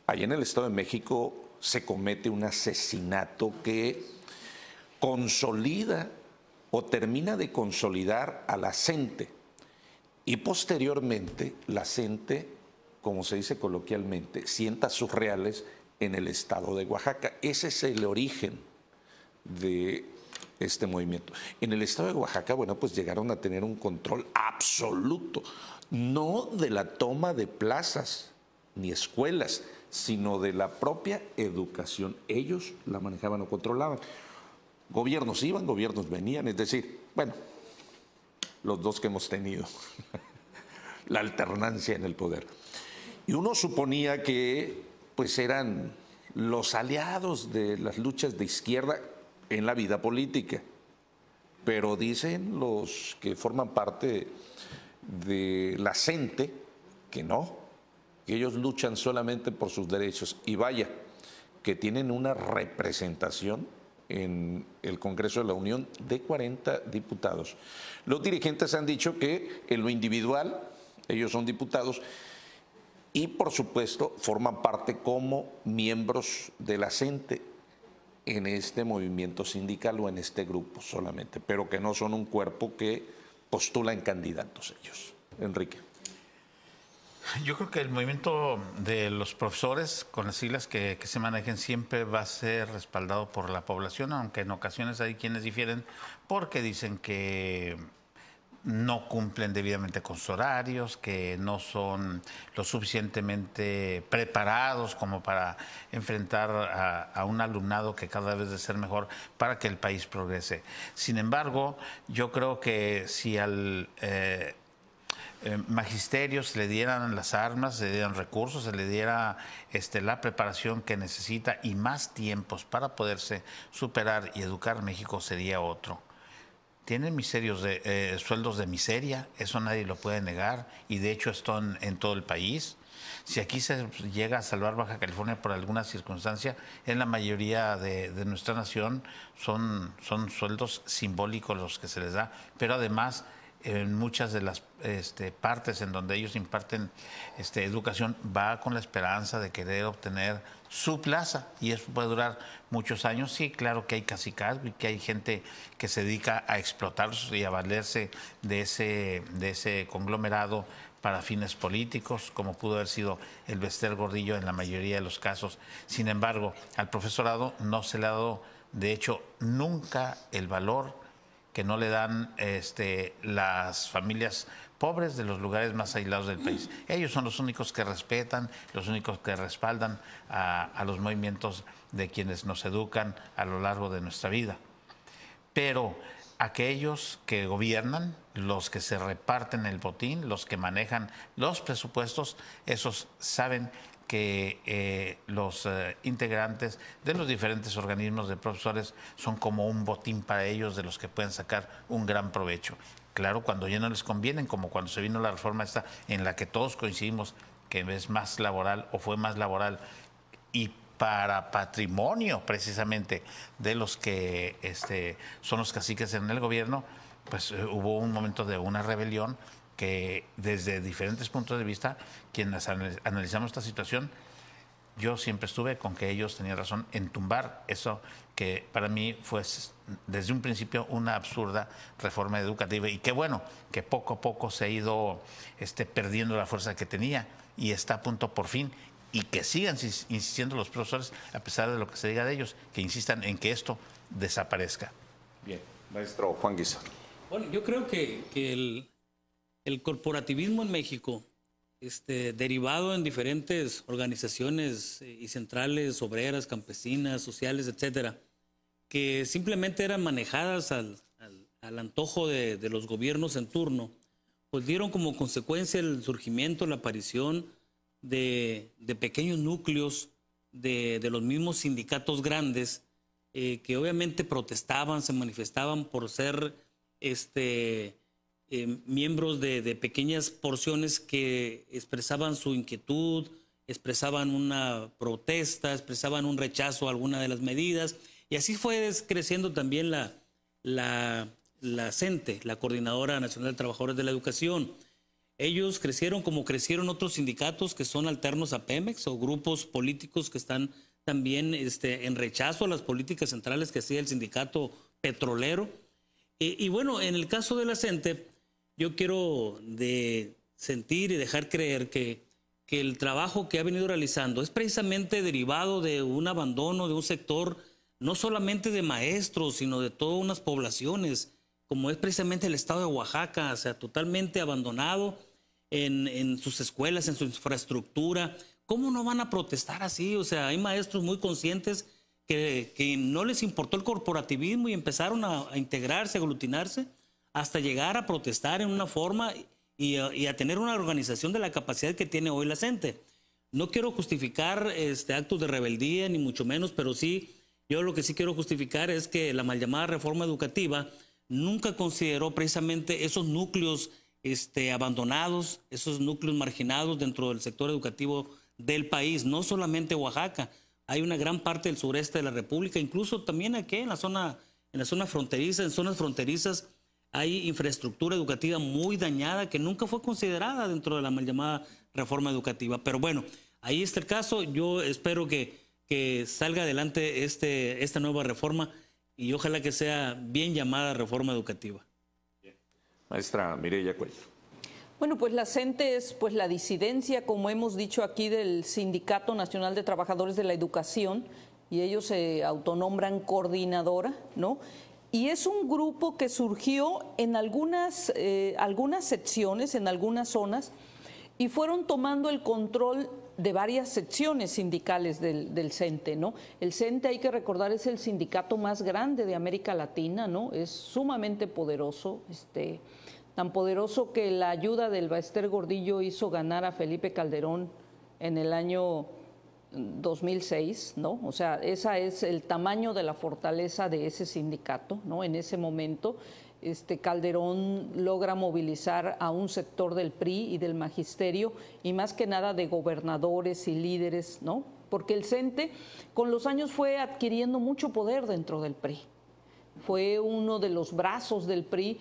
Allí en el estado de México se comete un asesinato que consolida o termina de consolidar a la gente y posteriormente la gente como se dice coloquialmente, sienta sus reales en el estado de Oaxaca. Ese es el origen de este movimiento. En el estado de Oaxaca, bueno, pues llegaron a tener un control absoluto, no de la toma de plazas ni escuelas, sino de la propia educación. Ellos la manejaban o controlaban. Gobiernos iban, gobiernos venían, es decir, bueno, los dos que hemos tenido, la alternancia en el poder. Y uno suponía que pues eran los aliados de las luchas de izquierda en la vida política, pero dicen los que forman parte de la gente que no, que ellos luchan solamente por sus derechos y vaya, que tienen una representación en el Congreso de la Unión de 40 diputados. Los dirigentes han dicho que en lo individual, ellos son diputados, y por supuesto forman parte como miembros de la CENTE en este movimiento sindical o en este grupo solamente, pero que no son un cuerpo que postula en candidatos ellos. Enrique. Yo creo que el movimiento de los profesores con las siglas que, se manejen siempre va a ser respaldado por la población, aunque en ocasiones hay quienes difieren porque dicen que no cumplen debidamente con sus horarios, que no son lo suficientemente preparados como para enfrentar a, un alumnado que cada vez debe ser mejor para que el país progrese. Sin embargo, yo creo que si al... Eh, eh, magisterios le dieran las armas, se le dieran recursos, se le diera este, la preparación que necesita y más tiempos para poderse superar y educar México sería otro. Tienen miserios eh, sueldos de miseria, eso nadie lo puede negar y de hecho están en, todo el país. Si aquí se llega a salvar Baja California por alguna circunstancia, en la mayoría de, nuestra nación son, son sueldos simbólicos los que se les da, pero además en muchas de las este, partes en donde ellos imparten este, educación va con la esperanza de querer obtener su plaza y eso puede durar muchos años. Sí, claro que hay casicazos y que hay gente que se dedica a explotar y a valerse de ese, de ese conglomerado para fines políticos, como pudo haber sido el Bester Gordillo en la mayoría de los casos. Sin embargo, al profesorado no se le ha dado, de hecho, nunca el valor que no le dan este, las familias pobres de los lugares más aislados del país. Ellos son los únicos que respetan, los únicos que respaldan a, a los movimientos de quienes nos educan a lo largo de nuestra vida. Pero aquellos que gobiernan, los que se reparten el botín, los que manejan los presupuestos, esos saben que eh, los eh, integrantes de los diferentes organismos de profesores son como un botín para ellos de los que pueden sacar un gran provecho. Claro, cuando ya no les convienen, como cuando se vino la reforma esta en la que todos coincidimos que es más laboral o fue más laboral y para patrimonio precisamente de los que este, son los caciques en el gobierno, pues eh, hubo un momento de una rebelión desde diferentes puntos de vista, quienes analizamos esta situación, yo siempre estuve con que ellos tenían razón en tumbar eso que para mí fue desde un principio una absurda reforma educativa y qué bueno que poco a poco se ha ido este, perdiendo la fuerza que tenía y está a punto por fin y que sigan insistiendo los profesores a pesar de lo que se diga de ellos, que insistan en que esto desaparezca. Bien, maestro Juan Guizar. Bueno, yo creo que el, el corporativismo en México, este, derivado en diferentes organizaciones eh, y centrales obreras, campesinas, sociales, etcétera, que simplemente eran manejadas al, antojo de, los gobiernos en turno, pues dieron como consecuencia el surgimiento, la aparición de, pequeños núcleos de, los mismos sindicatos grandes eh, que obviamente protestaban, se manifestaban por ser este, Em, miembros de, pequeñas porciones que expresaban su inquietud, expresaban una protesta, expresaban un rechazo a alguna de las medidas. Y así fue creciendo también la, la, la CENTE, la Coordinadora Nacional de Trabajadores de la Educación. Ellos crecieron como crecieron otros sindicatos que son alternos a Pemex o grupos políticos que están también este, en rechazo a las políticas centrales que hacía el sindicato petrolero. Y, eh, y bueno, en el caso de la CENTE, yo quiero de sentir y dejar creer que, el trabajo que ha venido realizando es precisamente derivado de un abandono de un sector, no solamente de maestros, sino de todas unas poblaciones, como es precisamente el estado de Oaxaca, o sea, totalmente abandonado en, sus escuelas, en su infraestructura. ¿Cómo no van a protestar así? O sea, hay maestros muy conscientes que, no les importó el corporativismo y empezaron a, a integrarse, a aglutinarse hasta llegar a protestar en una forma y a, tener una organización de la capacidad que tiene hoy la gente. No quiero justificar este, actos de rebeldía, ni mucho menos, pero sí, yo lo que sí quiero justificar es que la mal llamada reforma educativa nunca consideró precisamente esos núcleos este, abandonados, esos núcleos marginados dentro del sector educativo del país, no solamente Oaxaca, hay una gran parte del sureste de la República, incluso también aquí en la zona, en la zona fronteriza, en zonas fronterizas hay infraestructura educativa muy dañada que nunca fue considerada dentro de la mal llamada reforma educativa. Pero bueno, ahí está el caso. Yo espero que, que salga adelante este, esta nueva reforma y ojalá que sea bien llamada reforma educativa. Maestra Mireya Cuello. Bueno, pues la CENTE es pues la disidencia, como hemos dicho aquí, del Sindicato Nacional de Trabajadores de la Educación y ellos se autonombran coordinadora, ¿no? y es un grupo que surgió en algunas, eh, algunas secciones, en algunas zonas, y fueron tomando el control de varias secciones sindicales del, CENTE, ¿no? El CENTE, hay que recordar, es el sindicato más grande de América Latina, ¿no? Es sumamente poderoso, este, tan poderoso que la ayuda del Baester Gordillo hizo ganar a Felipe Calderón en el año 2006, ¿no? O sea, ese es el tamaño de la fortaleza de ese sindicato, ¿no? En ese momento, este Calderón logra movilizar a un sector del PRI y del magisterio y más que nada de gobernadores y líderes, ¿no? Porque el CENTE con los años fue adquiriendo mucho poder dentro del PRI. Fue uno de los brazos del PRI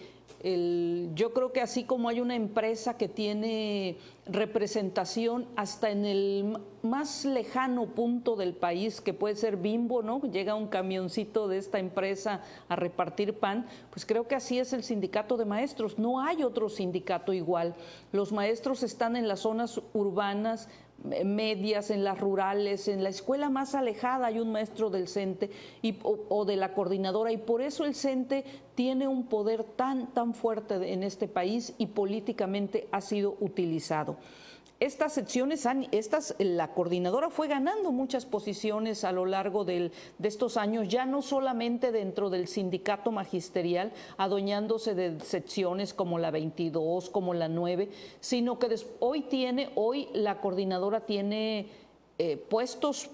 yo creo que así como hay una empresa que tiene representación hasta en el más lejano punto del país, que puede ser Bimbo, ¿no? Llega un camioncito de esta empresa a repartir pan, pues creo que así es el sindicato de maestros. No hay otro sindicato igual. Los maestros están en las zonas urbanas medias, en las rurales, en la escuela más alejada hay un maestro del CENTE o, de la coordinadora y por eso el CENTE tiene un poder tan, tan fuerte en este país y políticamente ha sido utilizado estas secciones han, estas, la coordinadora fue ganando muchas posiciones a lo largo de estos años, ya no solamente dentro del sindicato magisterial, adueñándose de secciones como la 22, como la 9, sino que hoy tiene, hoy la coordinadora tiene eh, puestos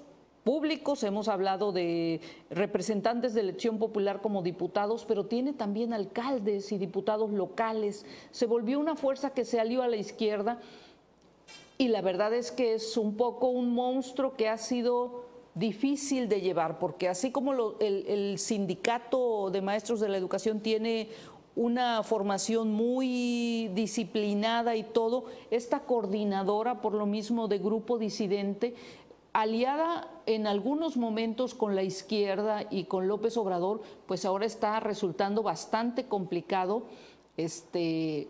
públicos, hemos hablado de representantes de elección popular como diputados, pero tiene también alcaldes y diputados locales. Se volvió una fuerza que se alió a la izquierda y la verdad es que es un poco un monstruo que ha sido difícil de llevar, porque así como el, sindicato de maestros de la educación tiene una formación muy disciplinada y todo, esta coordinadora por lo mismo de grupo disidente, aliada en algunos momentos con la izquierda y con López Obrador, pues ahora está resultando bastante complicado este,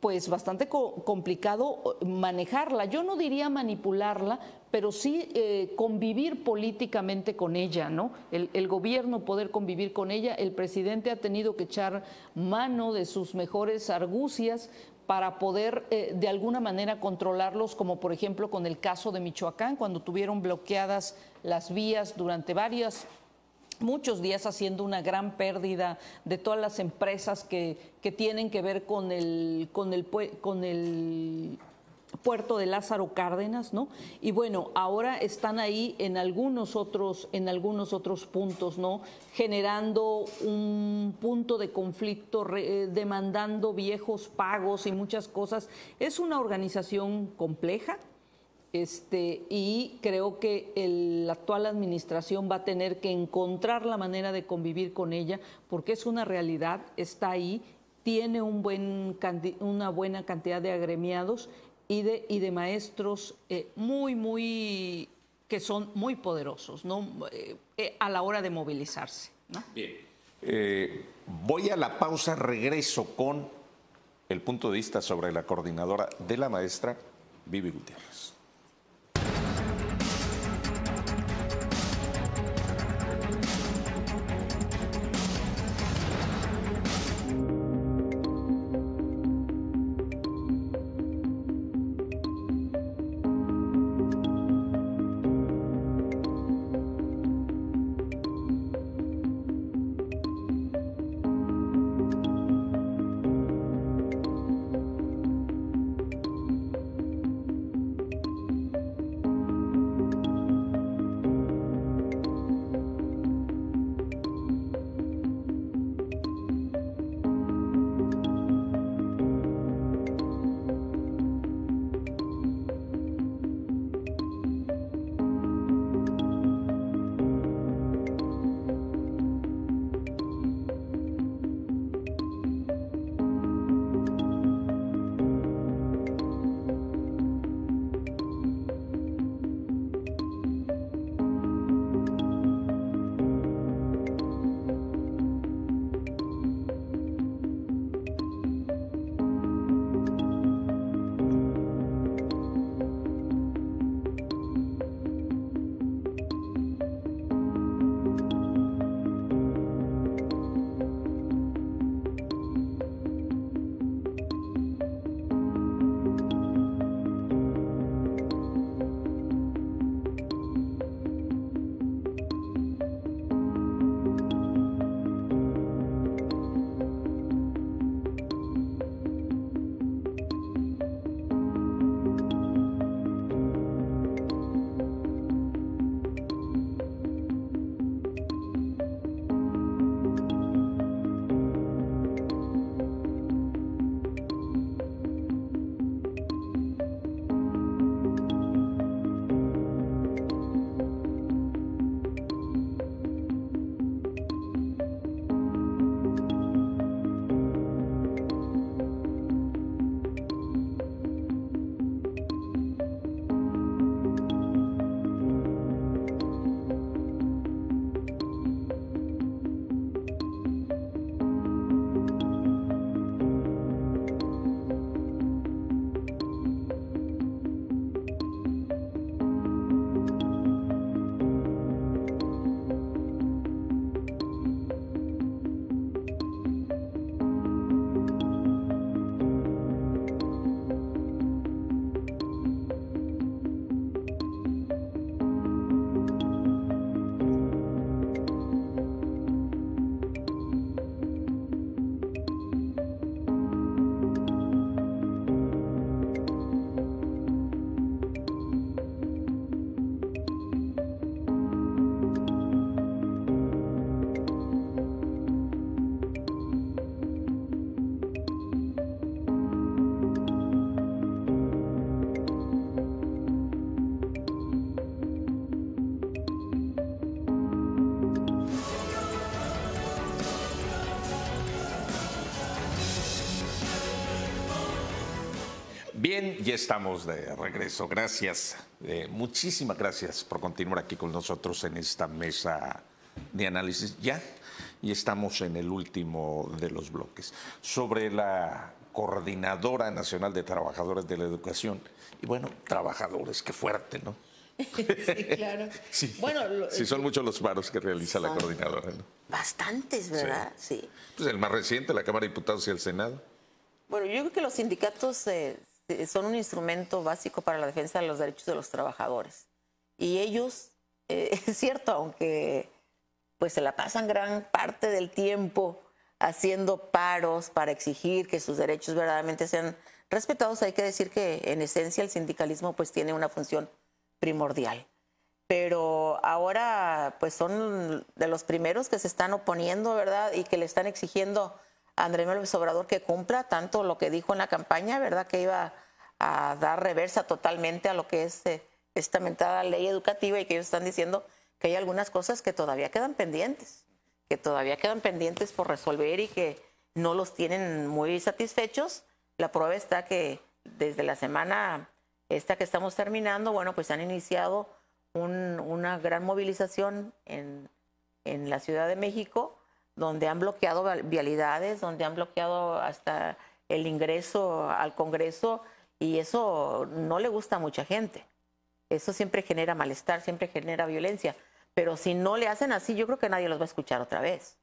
pues bastante complicado eh, manejarla. Yo no diría manipularla, pero sí eh, convivir políticamente con ella, ¿no? El, gobierno poder convivir con ella. El presidente ha tenido que echar mano de sus mejores argucias para poder eh, de alguna manera controlarlos, como por ejemplo con el caso de Michoacán, cuando tuvieron bloqueadas las vías durante varias muchos días haciendo una gran pérdida de todas las empresas que, que tienen que ver con el, con el, con el puerto de Lázaro Cárdenas, ¿no? Y bueno, ahora están ahí en algunos otros, en algunos otros puntos, ¿no? Generando un punto de conflicto, eh, demandando viejos pagos y muchas cosas. Es una organización compleja, este, y creo que la actual administración va a tener que encontrar la manera de convivir con ella, porque es una realidad, está ahí, tiene un buen, una buena cantidad de agremiados y de, y de maestros eh, muy, muy, que son muy poderosos ¿no? Eh, eh, a la hora de movilizarse. Bien. voy a la pausa, regreso con el punto de vista sobre la coordinadora de la maestra, Vivi Gutiérrez. ya estamos de regreso. Gracias. Eh, muchísimas gracias por continuar aquí con nosotros en esta mesa de análisis. Ya, y estamos en el último de los bloques. Sobre la Coordinadora Nacional de Trabajadores de la Educación. Y bueno, trabajadores, qué fuerte, ¿no? sí, claro. Sí. Bueno, son muchos los paros que realiza la coordinadora. ¿no? Bastantes, ¿verdad? Sí. Pues el más reciente, la Cámara de Diputados y el Senado. Bueno, yo creo que los sindicatos eh, eh, son un instrumento básico para la defensa de los derechos de los trabajadores. Y ellos, eh, es cierto, aunque pues se la pasan gran parte del tiempo haciendo paros para exigir que sus derechos verdaderamente sean respetados, hay que decir que en esencia el sindicalismo pues tiene una función primordial. Pero ahora pues son de los primeros que se están oponiendo, ¿verdad? Y que le están exigiendo Andrés López Obrador que cumpla tanto lo que dijo en la campaña, ¿verdad? Que iba a dar reversa totalmente a lo que es eh, esta mentada ley educativa y que ellos están diciendo que hay algunas cosas que todavía quedan pendientes, que todavía quedan pendientes por resolver y que no los tienen muy satisfechos. La prueba está que desde la semana esta que estamos terminando, bueno, pues han iniciado una gran movilización en, en la Ciudad de México donde han bloqueado vialidades, donde han bloqueado hasta el ingreso al Congreso y eso no le gusta a mucha gente. Eso siempre genera malestar, siempre genera violencia. Pero si no le hacen así, yo creo que nadie los va a escuchar otra vez.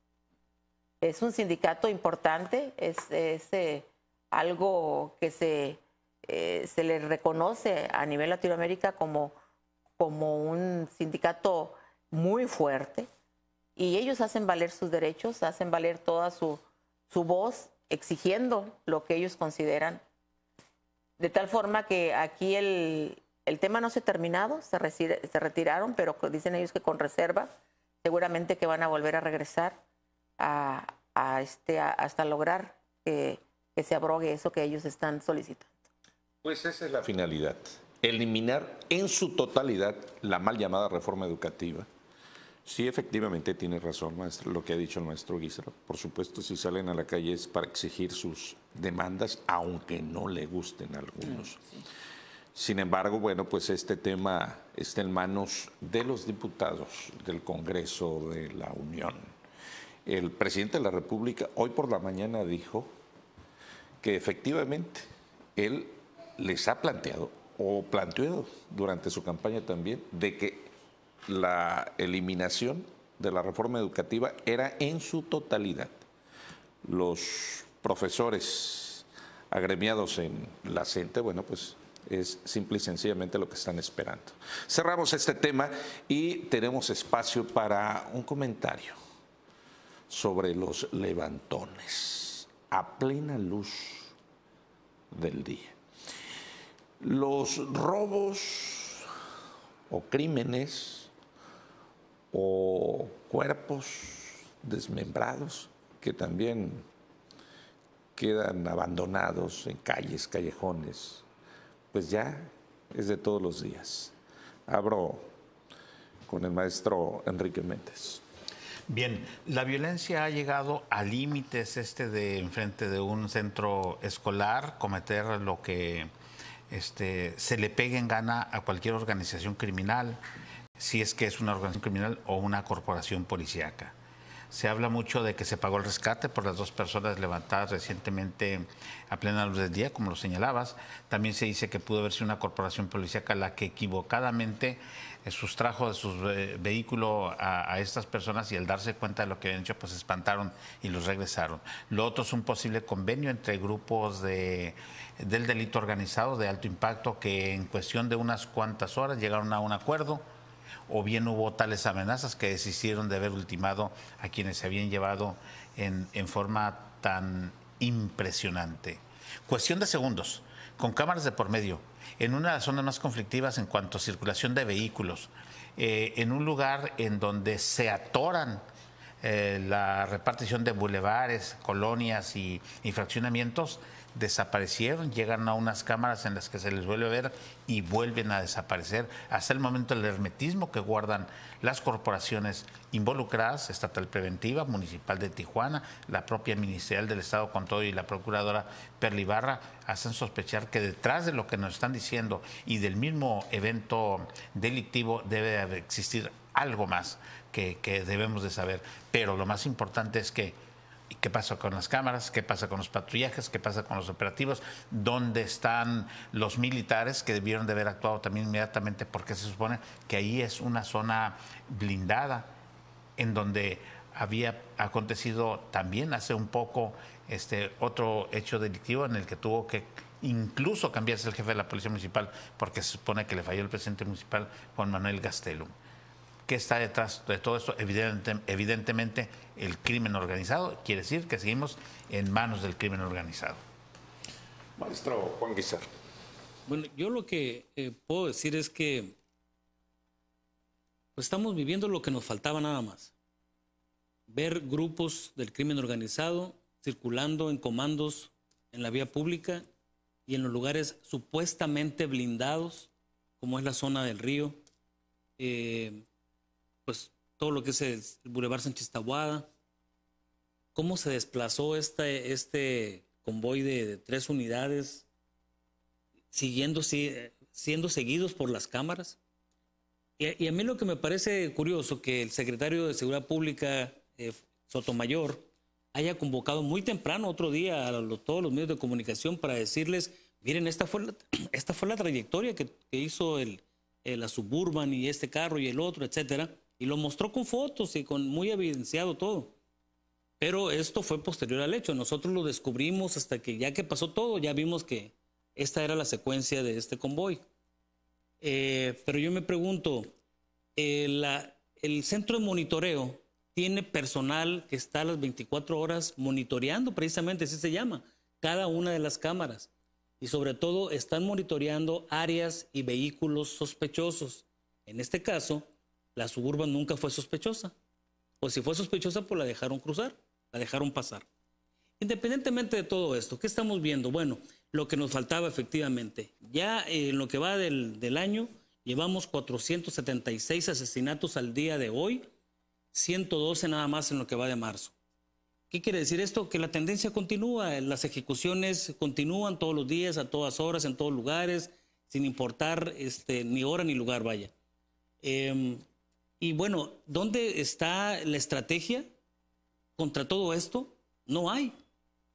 Es un sindicato importante, es, eh, algo que se, eh, se le reconoce a nivel Latinoamérica como, como un sindicato muy fuerte, y ellos hacen valer sus derechos, hacen valer toda su, voz exigiendo lo que ellos consideran. De tal forma que aquí el, tema no se ha terminado, se, retiraron, pero dicen ellos que con reserva, seguramente que van a volver a regresar a, este, hasta lograr que, que se abrogue eso que ellos están solicitando. Pues esa es la finalidad, eliminar en su totalidad la mal llamada reforma educativa Sí, efectivamente tiene razón, maestro, lo que ha dicho el maestro Por supuesto, si salen a la calle es para exigir sus demandas, aunque no le gusten a algunos. Ah, Sin embargo, bueno, pues este tema está en manos de los diputados del Congreso de la Unión. El presidente de la República hoy por la mañana dijo que efectivamente él les ha planteado, o planteó durante su campaña también, de que la eliminación de la reforma educativa era en su totalidad. Los profesores agremiados en la gente bueno, pues es simple y sencillamente lo que están esperando. Cerramos este tema y tenemos espacio para un comentario sobre los levantones a plena luz del día. Los robos o crímenes o cuerpos desmembrados que también quedan abandonados en calles, callejones, pues ya es de todos los días. Abro con el maestro Enrique Méndez. Bien, la violencia ha llegado a límites este de enfrente de un centro escolar, cometer lo que este, se le pegue en gana a cualquier organización criminal si es que es una organización criminal o una corporación policíaca. Se habla mucho de que se pagó el rescate por las dos personas levantadas recientemente a plena luz del día, como lo señalabas. También se dice que pudo haber sido una corporación policíaca la que equivocadamente eh, sustrajo de su eh, vehículo a, estas personas y al darse cuenta de lo que habían hecho, pues espantaron y los regresaron. Lo otro es un posible convenio entre grupos de, del delito organizado de alto impacto que en cuestión de unas cuantas horas llegaron a un acuerdo o bien hubo tales amenazas que desistieron de haber ultimado a quienes se habían llevado en, forma tan impresionante. Cuestión de segundos, con cámaras de por medio, en una de las zonas más conflictivas en cuanto a circulación de vehículos, eh, en un lugar en donde se atoran eh, la repartición de bulevares, colonias y fraccionamientos, desaparecieron, llegan a unas cámaras en las que se les vuelve a ver y vuelven a desaparecer. Hasta el momento el hermetismo que guardan las corporaciones involucradas, Estatal Preventiva, Municipal de Tijuana, la propia Ministerial del Estado con todo y la Procuradora Perlibarra, hacen sospechar que detrás de lo que nos están diciendo y del mismo evento delictivo debe existir algo más que, que debemos de saber. Pero lo más importante es que qué pasa con las cámaras, qué pasa con los patrullajes, qué pasa con los operativos, dónde están los militares que debieron de haber actuado también inmediatamente porque se supone que ahí es una zona blindada en donde había acontecido también hace un poco este otro hecho delictivo en el que tuvo que incluso cambiarse el jefe de la policía municipal porque se supone que le falló el presidente municipal Juan Manuel Gastelum. ¿Qué está detrás de todo esto? evidentemente el crimen organizado, quiere decir que seguimos en manos del crimen organizado. Maestro Juan Guizar. Bueno, yo lo que eh, puedo decir es que pues, estamos viviendo lo que nos faltaba nada más. Ver grupos del crimen organizado circulando en comandos en la vía pública y en los lugares supuestamente blindados, como es la zona del río. Eh, pues todo lo que es el Boulevard San Tahuada. ¿Cómo se desplazó este, este convoy de, tres unidades siguiendo, siendo seguidos por las cámaras? Y, a mí lo que me parece curioso que el secretario de Seguridad Pública, eh, Sotomayor, haya convocado muy temprano otro día a todos los medios de comunicación para decirles, miren, esta fue la, esta fue la trayectoria que, hizo el, el, la suburban y este carro y el otro, etcétera y lo mostró con fotos y con muy evidenciado todo. Pero esto fue posterior al hecho. Nosotros lo descubrimos hasta que ya que pasó todo, ya vimos que esta era la secuencia de este convoy. Eh, pero yo me pregunto, eh, la, el centro de monitoreo tiene personal que está a las 24 horas monitoreando, precisamente así se llama, cada una de las cámaras. Y sobre todo están monitoreando áreas y vehículos sospechosos. En este caso, la suburban nunca fue sospechosa. O si fue sospechosa, pues la dejaron cruzar, la dejaron pasar. Independientemente de todo esto, ¿qué estamos viendo? Bueno, lo que nos faltaba efectivamente. Ya en lo que va del, año, llevamos 476 asesinatos al día de hoy, 112 nada más en lo que va de marzo. ¿Qué quiere decir esto? Que la tendencia continúa, las ejecuciones continúan todos los días, a todas horas, en todos lugares, sin importar este, ni hora ni lugar, vaya. Em, y bueno, ¿dónde está la estrategia contra todo esto? No hay.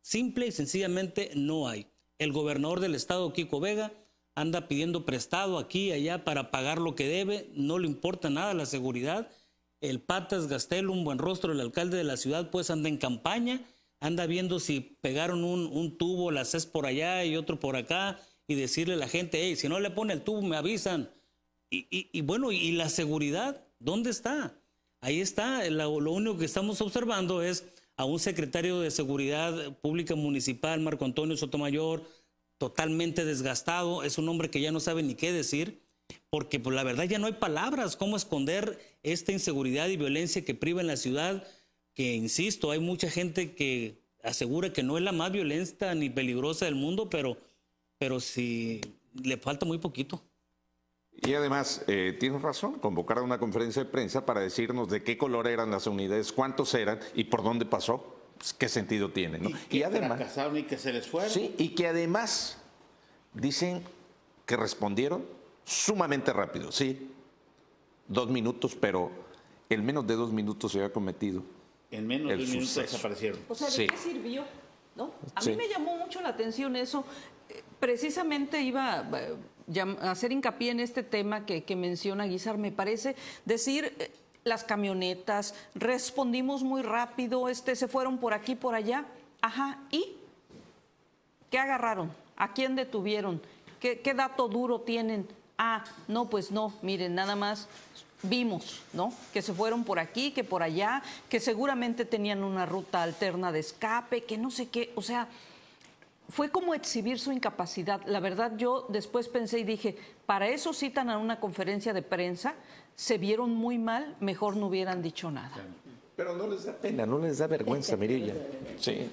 Simple y sencillamente no hay. El gobernador del estado, Kiko Vega, anda pidiendo prestado aquí y allá para pagar lo que debe, no le importa nada la seguridad. El Patas Gastel, un buen rostro, el alcalde de la ciudad, pues anda en campaña, anda viendo si pegaron un, tubo, las CES por allá y otro por acá, y decirle a la gente, hey, si no le pone el tubo, me avisan. y bueno, y la seguridad, ¿Dónde está? Ahí está, lo, único que estamos observando es a un secretario de Seguridad Pública Municipal, Marco Antonio Sotomayor, totalmente desgastado, es un hombre que ya no sabe ni qué decir, porque pues, la verdad ya no hay palabras cómo esconder esta inseguridad y violencia que priva en la ciudad, que insisto, hay mucha gente que asegura que no es la más violenta ni peligrosa del mundo, pero, pero si le falta muy poquito. Y además, eh, tienes razón, a una conferencia de prensa para decirnos de qué color eran las unidades, cuántos eran y por dónde pasó. Pues, ¿Qué sentido tiene? ¿no? Y, que además. que se les Sí, y que además dicen que respondieron sumamente rápido. Sí, dos minutos, pero en menos de dos minutos se había cometido. En menos de dos minutos desaparecieron. O sea, ¿de qué sirvió? A mí me llamó mucho la atención eso. Eh, precisamente iba eh, hacer hincapié en este tema que, menciona Guizar, me parece decir eh, las camionetas, respondimos muy rápido, este, se fueron por aquí, por allá, ajá, ¿y qué agarraron? ¿A quién detuvieron? qué dato duro tienen? Ah, no, pues no, miren, nada más vimos, ¿no? Que se fueron por aquí, que por allá, que seguramente tenían una ruta alterna de escape, que no sé qué, o sea, fue como exhibir su incapacidad. La verdad, yo después pensé y dije, para eso citan a una conferencia de prensa, se vieron muy mal, mejor no hubieran dicho nada. Pero no les da pena, no les da vergüenza, Mirilla. Sí.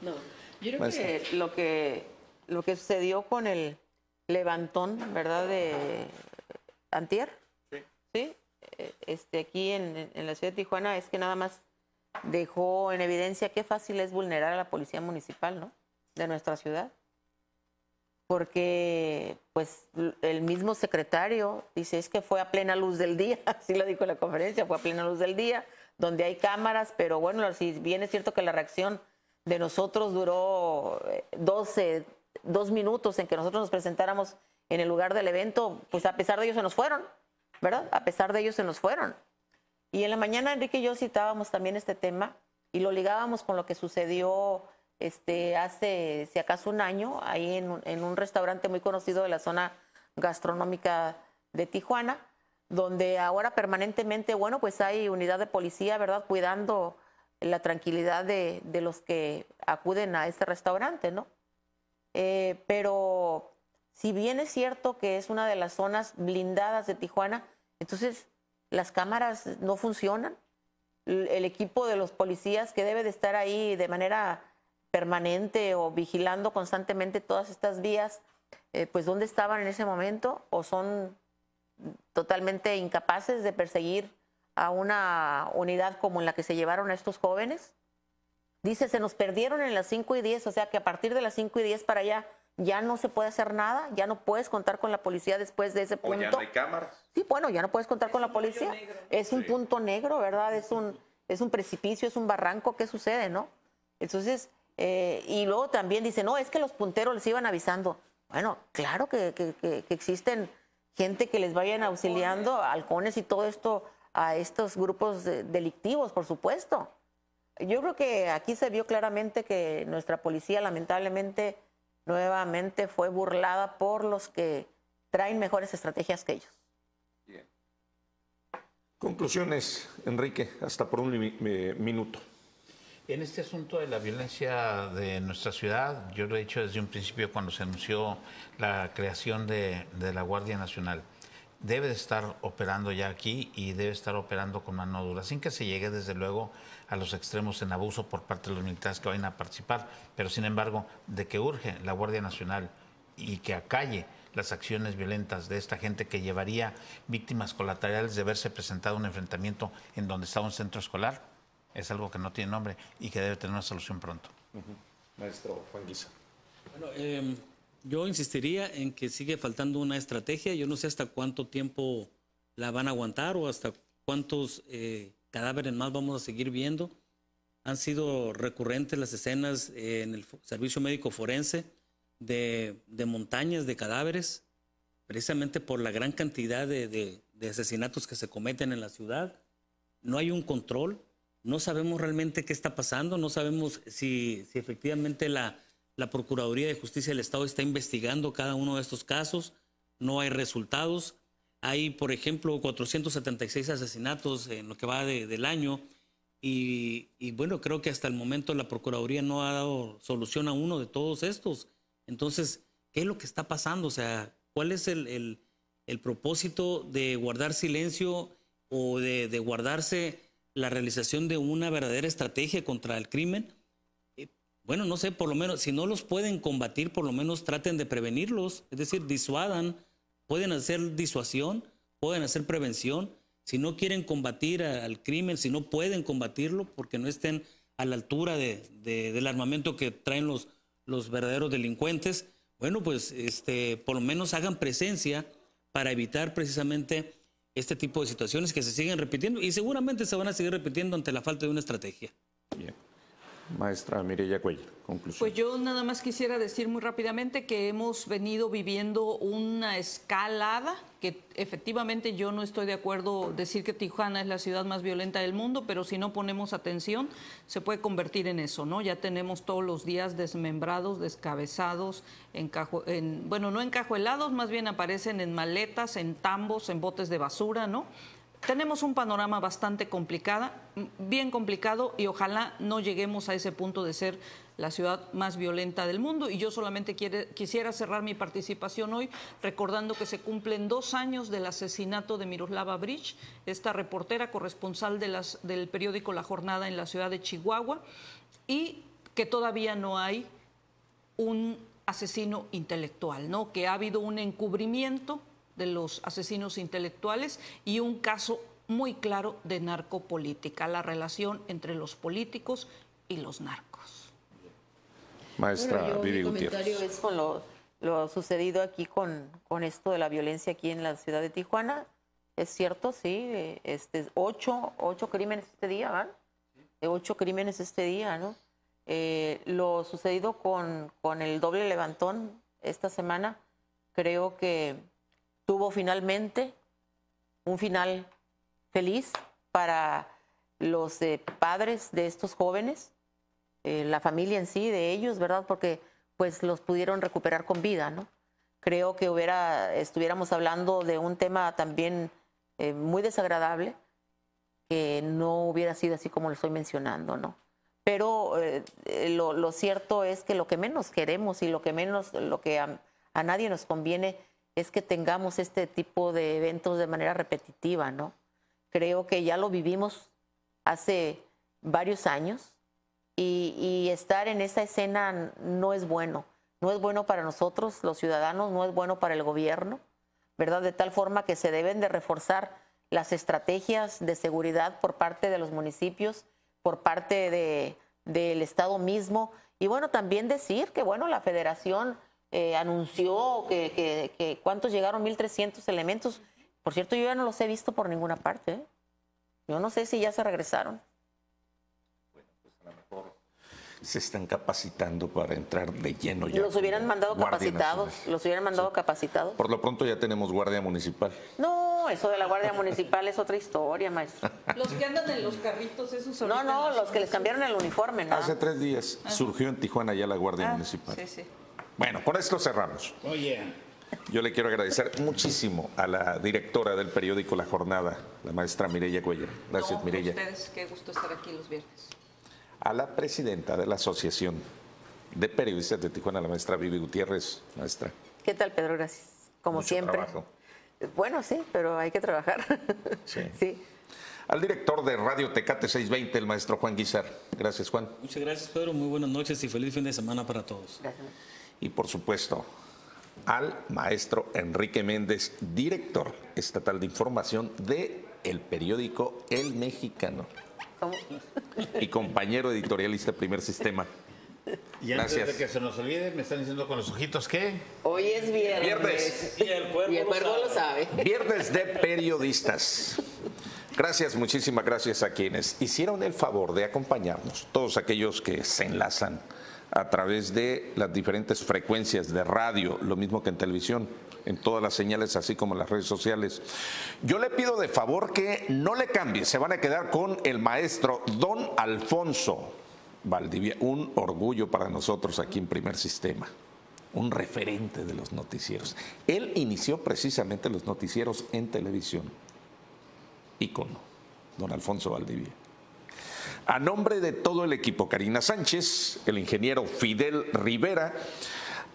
No, yo creo que lo, que lo que sucedió con el levantón, ¿verdad? De Antier, sí. E, este, aquí en, en la ciudad de Tijuana es que nada más dejó en evidencia qué fácil es vulnerar a la policía municipal, ¿no? de nuestra ciudad. Porque pues el mismo secretario dice es que fue a plena luz del día, así lo dijo en la conferencia, fue a plena luz del día, donde hay cámaras, pero bueno, si bien es cierto que la reacción de nosotros duró 12, eh, dos minutos en que nosotros nos presentáramos en el lugar del evento, pues a pesar de ellos se nos fueron, ¿verdad? A pesar de ellos se nos fueron. Y en la mañana Enrique y yo citábamos también este tema y lo ligábamos con lo que sucedió este, hace si acaso un año, ahí en, un restaurante muy conocido de la zona gastronómica de Tijuana, donde ahora permanentemente, bueno, pues hay unidad de policía, ¿verdad? Cuidando la tranquilidad de, los que acuden a este restaurante, ¿no? Eh, pero si bien es cierto que es una de las zonas blindadas de Tijuana, entonces las cámaras no funcionan, el equipo de los policías que debe de estar ahí de manera permanente o vigilando constantemente todas estas vías, eh, pues dónde estaban en ese momento o son totalmente incapaces de perseguir a una unidad como en la que se llevaron a estos jóvenes. Dice, se nos perdieron en las 5 y 10, o sea que a partir de las 5 y 10 para allá ya no se puede hacer nada, ya no puedes contar con la policía después de ese punto. O ya no hay cámaras. Sí, bueno, ya no puedes contar con la policía. Es un punto negro, ¿verdad? Es un, es un precipicio, es un barranco, ¿qué sucede, no? Entonces, eh, y luego también dice, no, es que los punteros les iban avisando. Bueno, claro que, existen gente que les vayan auxiliando, halcones y todo esto a estos grupos delictivos, por supuesto. Yo creo que aquí se vio claramente que nuestra policía lamentablemente nuevamente fue burlada por los que traen mejores estrategias que ellos. Bien. Conclusiones, Enrique, hasta por un minuto. En este asunto de la violencia de nuestra ciudad, yo lo he dicho desde un principio cuando se anunció la creación de, la Guardia Nacional debe de estar operando ya aquí y debe estar operando con mano dura, sin que se llegue desde luego a los extremos en abuso por parte de los militares que vayan a participar, pero sin embargo, de que urge la Guardia Nacional y que acalle las acciones violentas de esta gente que llevaría víctimas colaterales de haberse presentado un enfrentamiento en donde estaba un centro escolar, es algo que no tiene nombre y que debe tener una solución pronto. Maestro Juan Guisa. Bueno, em, yo insistiría en que sigue faltando una estrategia. Yo no sé hasta cuánto tiempo la van a aguantar o hasta cuántos eh, cadáveres más vamos a seguir viendo. Han sido recurrentes las escenas en el servicio médico forense de, montañas de cadáveres, precisamente por la gran cantidad de, de asesinatos que se cometen en la ciudad. No hay un control, no sabemos realmente qué está pasando, no sabemos si, efectivamente la, la, Procuraduría de Justicia del Estado está investigando cada uno de estos casos, no hay resultados. Hay, por ejemplo, 476 asesinatos en lo que va del año y, bueno, creo que hasta el momento la Procuraduría no ha dado solución a uno de todos estos. Entonces, ¿qué es lo que está pasando? O sea, ¿cuál es el, propósito de guardar silencio o de, de guardarse? la realización de una verdadera estrategia contra el crimen. Eh, bueno, no sé, por lo menos, si no los pueden combatir, por lo menos traten de prevenirlos, es decir, disuadan, pueden hacer disuasión, pueden hacer prevención. Si no quieren combatir al crimen, si no pueden combatirlo porque no estén a la altura del armamento que traen los, los verdaderos delincuentes, bueno, pues este, por lo menos hagan presencia para evitar precisamente este tipo de situaciones que se siguen repitiendo y seguramente se van a seguir repitiendo ante la falta de una estrategia. Maestra Mireya Cuello, conclusión. Pues yo nada más quisiera decir muy rápidamente que hemos venido viviendo una escalada, que efectivamente yo no estoy de acuerdo decir que Tijuana es la ciudad más violenta del mundo, pero si no ponemos atención se puede convertir en eso, ¿no? Ya tenemos todos los días desmembrados, descabezados, en, bueno, no encajuelados, más bien aparecen en maletas, en tambos, en botes de basura, ¿no? tenemos un panorama bastante complicado, bien complicado, y ojalá no lleguemos a ese punto de ser la ciudad más violenta del mundo. Y yo solamente quisiera cerrar mi participación hoy recordando que se cumplen dos años del asesinato de Miroslava Bridge, esta reportera corresponsal de las, del periódico La Jornada en la ciudad de Chihuahua, y que todavía no hay un asesino intelectual, ¿no? Que ha habido un encubrimiento de los asesinos intelectuales y un caso muy claro de narcopolítica, la relación entre los políticos y los narcos. Maestra bueno, yo, comentario es con lo, sucedido aquí con, con esto de la violencia aquí en la ciudad de Tijuana. Es cierto, sí, este, ocho, crímenes este día, ¿van? Ocho crímenes este día, ¿no? Eh, lo sucedido con, con el doble levantón esta semana, creo que tuvo finalmente un final feliz para los eh, padres de estos jóvenes, eh, la familia en sí de ellos, ¿verdad? Porque pues los pudieron recuperar con vida, ¿no? Creo que hubiera, estuviéramos hablando de un tema también eh, muy desagradable, que no hubiera sido así como lo estoy mencionando, ¿no? Pero lo, cierto es que lo que menos queremos y lo que menos, lo que a, a nadie nos conviene es que tengamos este tipo de eventos de manera repetitiva, ¿no? Creo que ya lo vivimos hace varios años y, estar en esa escena no es bueno. No es bueno para nosotros, los ciudadanos, no es bueno para el gobierno, ¿verdad? De tal forma que se deben de reforzar las estrategias de seguridad por parte de los municipios, por parte del Estado mismo. Y bueno, también decir que, bueno, la federación eh, anunció que, cuántos llegaron, 1.300 elementos. Por cierto, yo ya no los he visto por ninguna parte. ¿eh? Yo no sé si ya se regresaron. Bueno, pues a lo mejor se están capacitando para entrar de lleno ya. Los hubieran mandado capacitados, los hubieran mandado capacitados. Por lo pronto ya tenemos guardia municipal. No, eso de la guardia municipal es otra historia, maestro. Los que andan en los carritos, esos son. No, no, los que les cambiaron el uniforme, ¿no? Hace tres días surgió en Tijuana ya la guardia ah, municipal. Sí, sí. Bueno, con esto cerramos. Yo le quiero agradecer muchísimo a la directora del periódico La Jornada, la maestra Mireya Cuellar. Gracias, no, Mireya. ustedes, qué gusto estar aquí los viernes. A la presidenta de la Asociación de Periodistas de Tijuana, la maestra Vivi Gutiérrez, maestra. ¿Qué tal, Pedro? Gracias. Como siempre. Bueno, sí, pero hay que trabajar. sí. sí al director de Radio Tecate 620, el maestro Juan Guizar. Gracias, Juan. Muchas gracias, Pedro. Muy buenas noches y feliz fin de semana para todos. Gracias y por supuesto al maestro Enrique Méndez, director estatal de información de el periódico El Mexicano y compañero editorialista Primer Sistema. Y antes de que se nos olvide, me están diciendo con los ojitos que... Hoy es viernes. Viernes. Y el cuerpo, lo sabe. Viernes de periodistas. Gracias, muchísimas gracias a quienes hicieron el favor de acompañarnos, todos aquellos que se enlazan a través de las diferentes frecuencias de radio, lo mismo que en televisión, en todas las señales, así como en las redes sociales. Yo le pido de favor que no le cambie, se van a quedar con el maestro Don Alfonso Valdivia, un orgullo para nosotros aquí en Primer Sistema un referente de los noticieros. Él inició precisamente los noticieros en televisión. Ícono, don Alfonso Valdivia. A nombre de todo el equipo, Karina Sánchez, el ingeniero Fidel Rivera,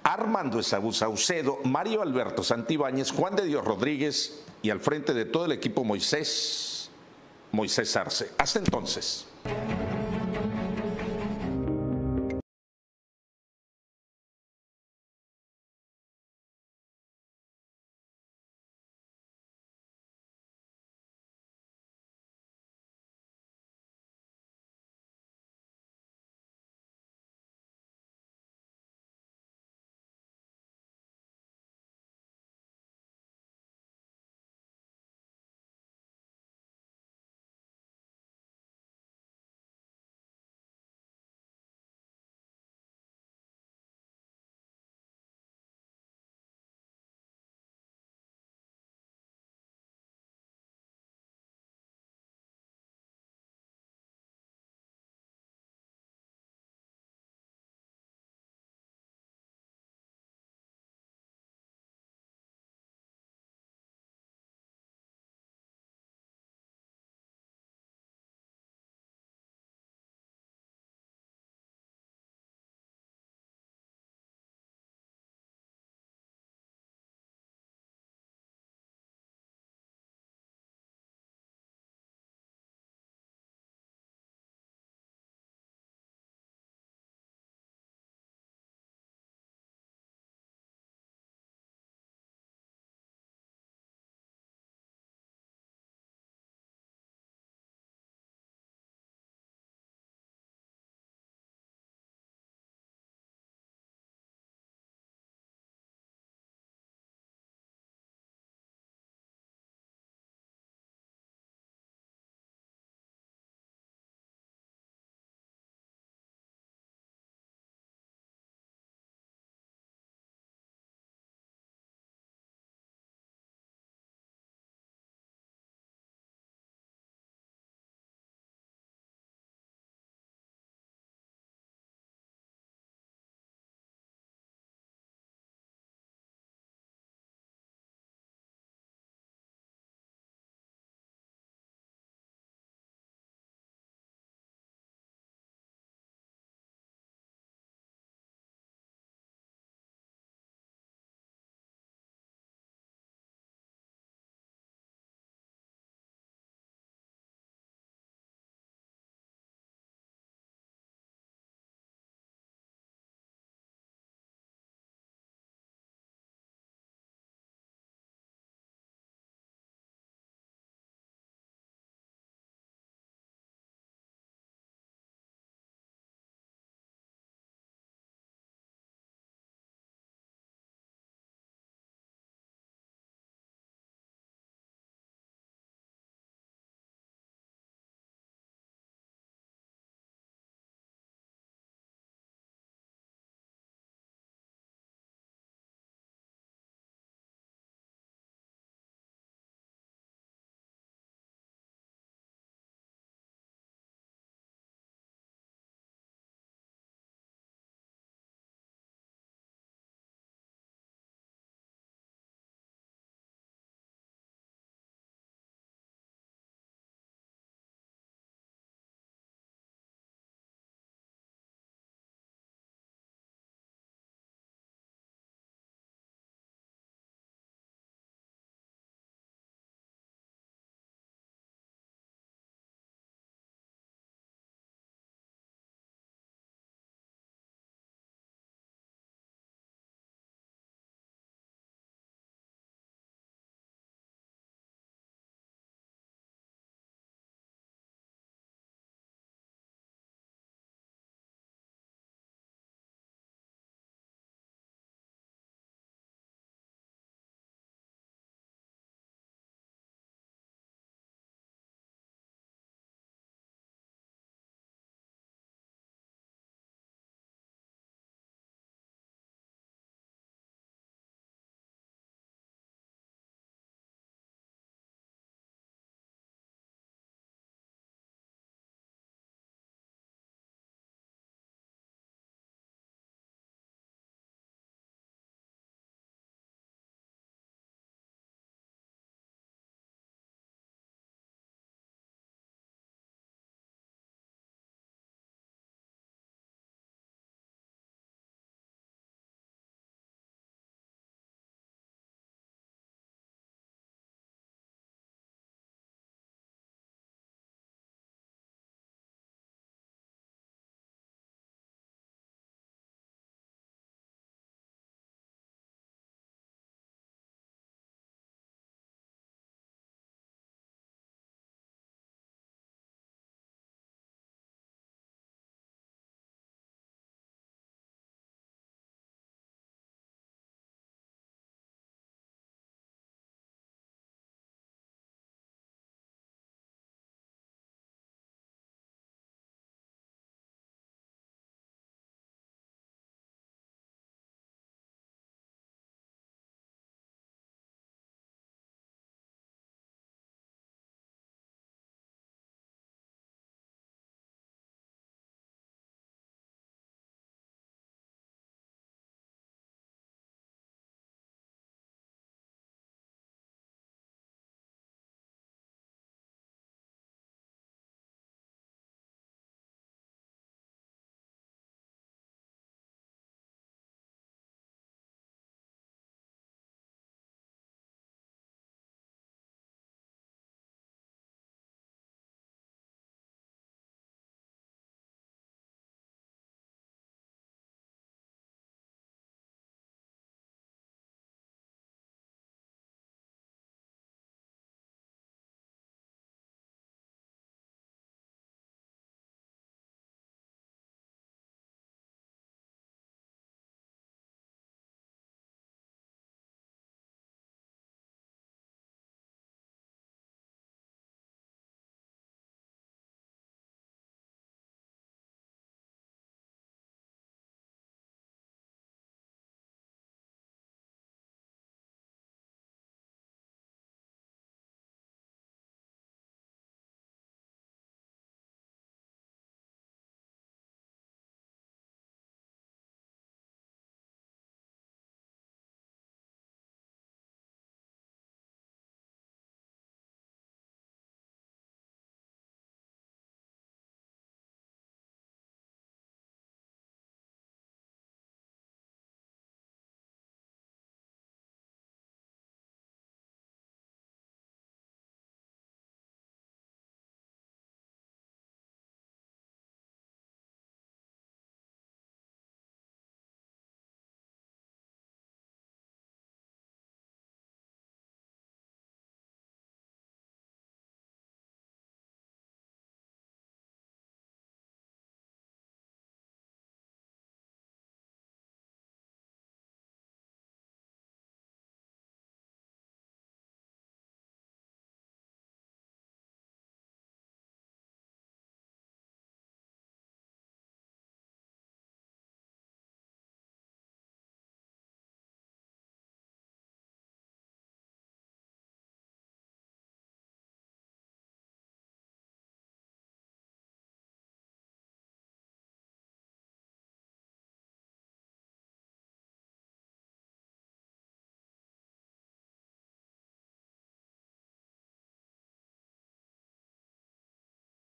Armando Esaú Saucedo, Mario Alberto Santibáñez, Juan de Dios Rodríguez y al frente de todo el equipo Moisés, Moisés Arce. Hasta entonces.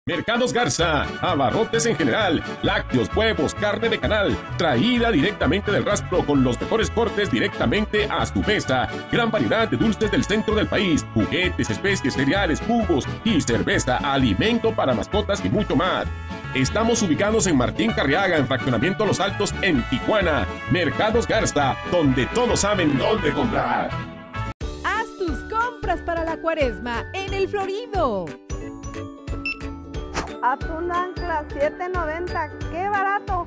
Mercados Garza, abarrotes en general, lácteos, huevos, carne de canal, traída directamente del rastro con los mejores cortes directamente a su mesa. Gran variedad de dulces del centro del país, juguetes, especies, cereales, jugos y cerveza, alimento para mascotas y mucho más. Estamos ubicados en Martín Carriaga, en Fraccionamiento Los Altos, en Tijuana. Mercados Garza, donde todos saben dónde comprar. Haz tus compras para la cuaresma en el Florido. Atún Ancla 7.90, qué barato.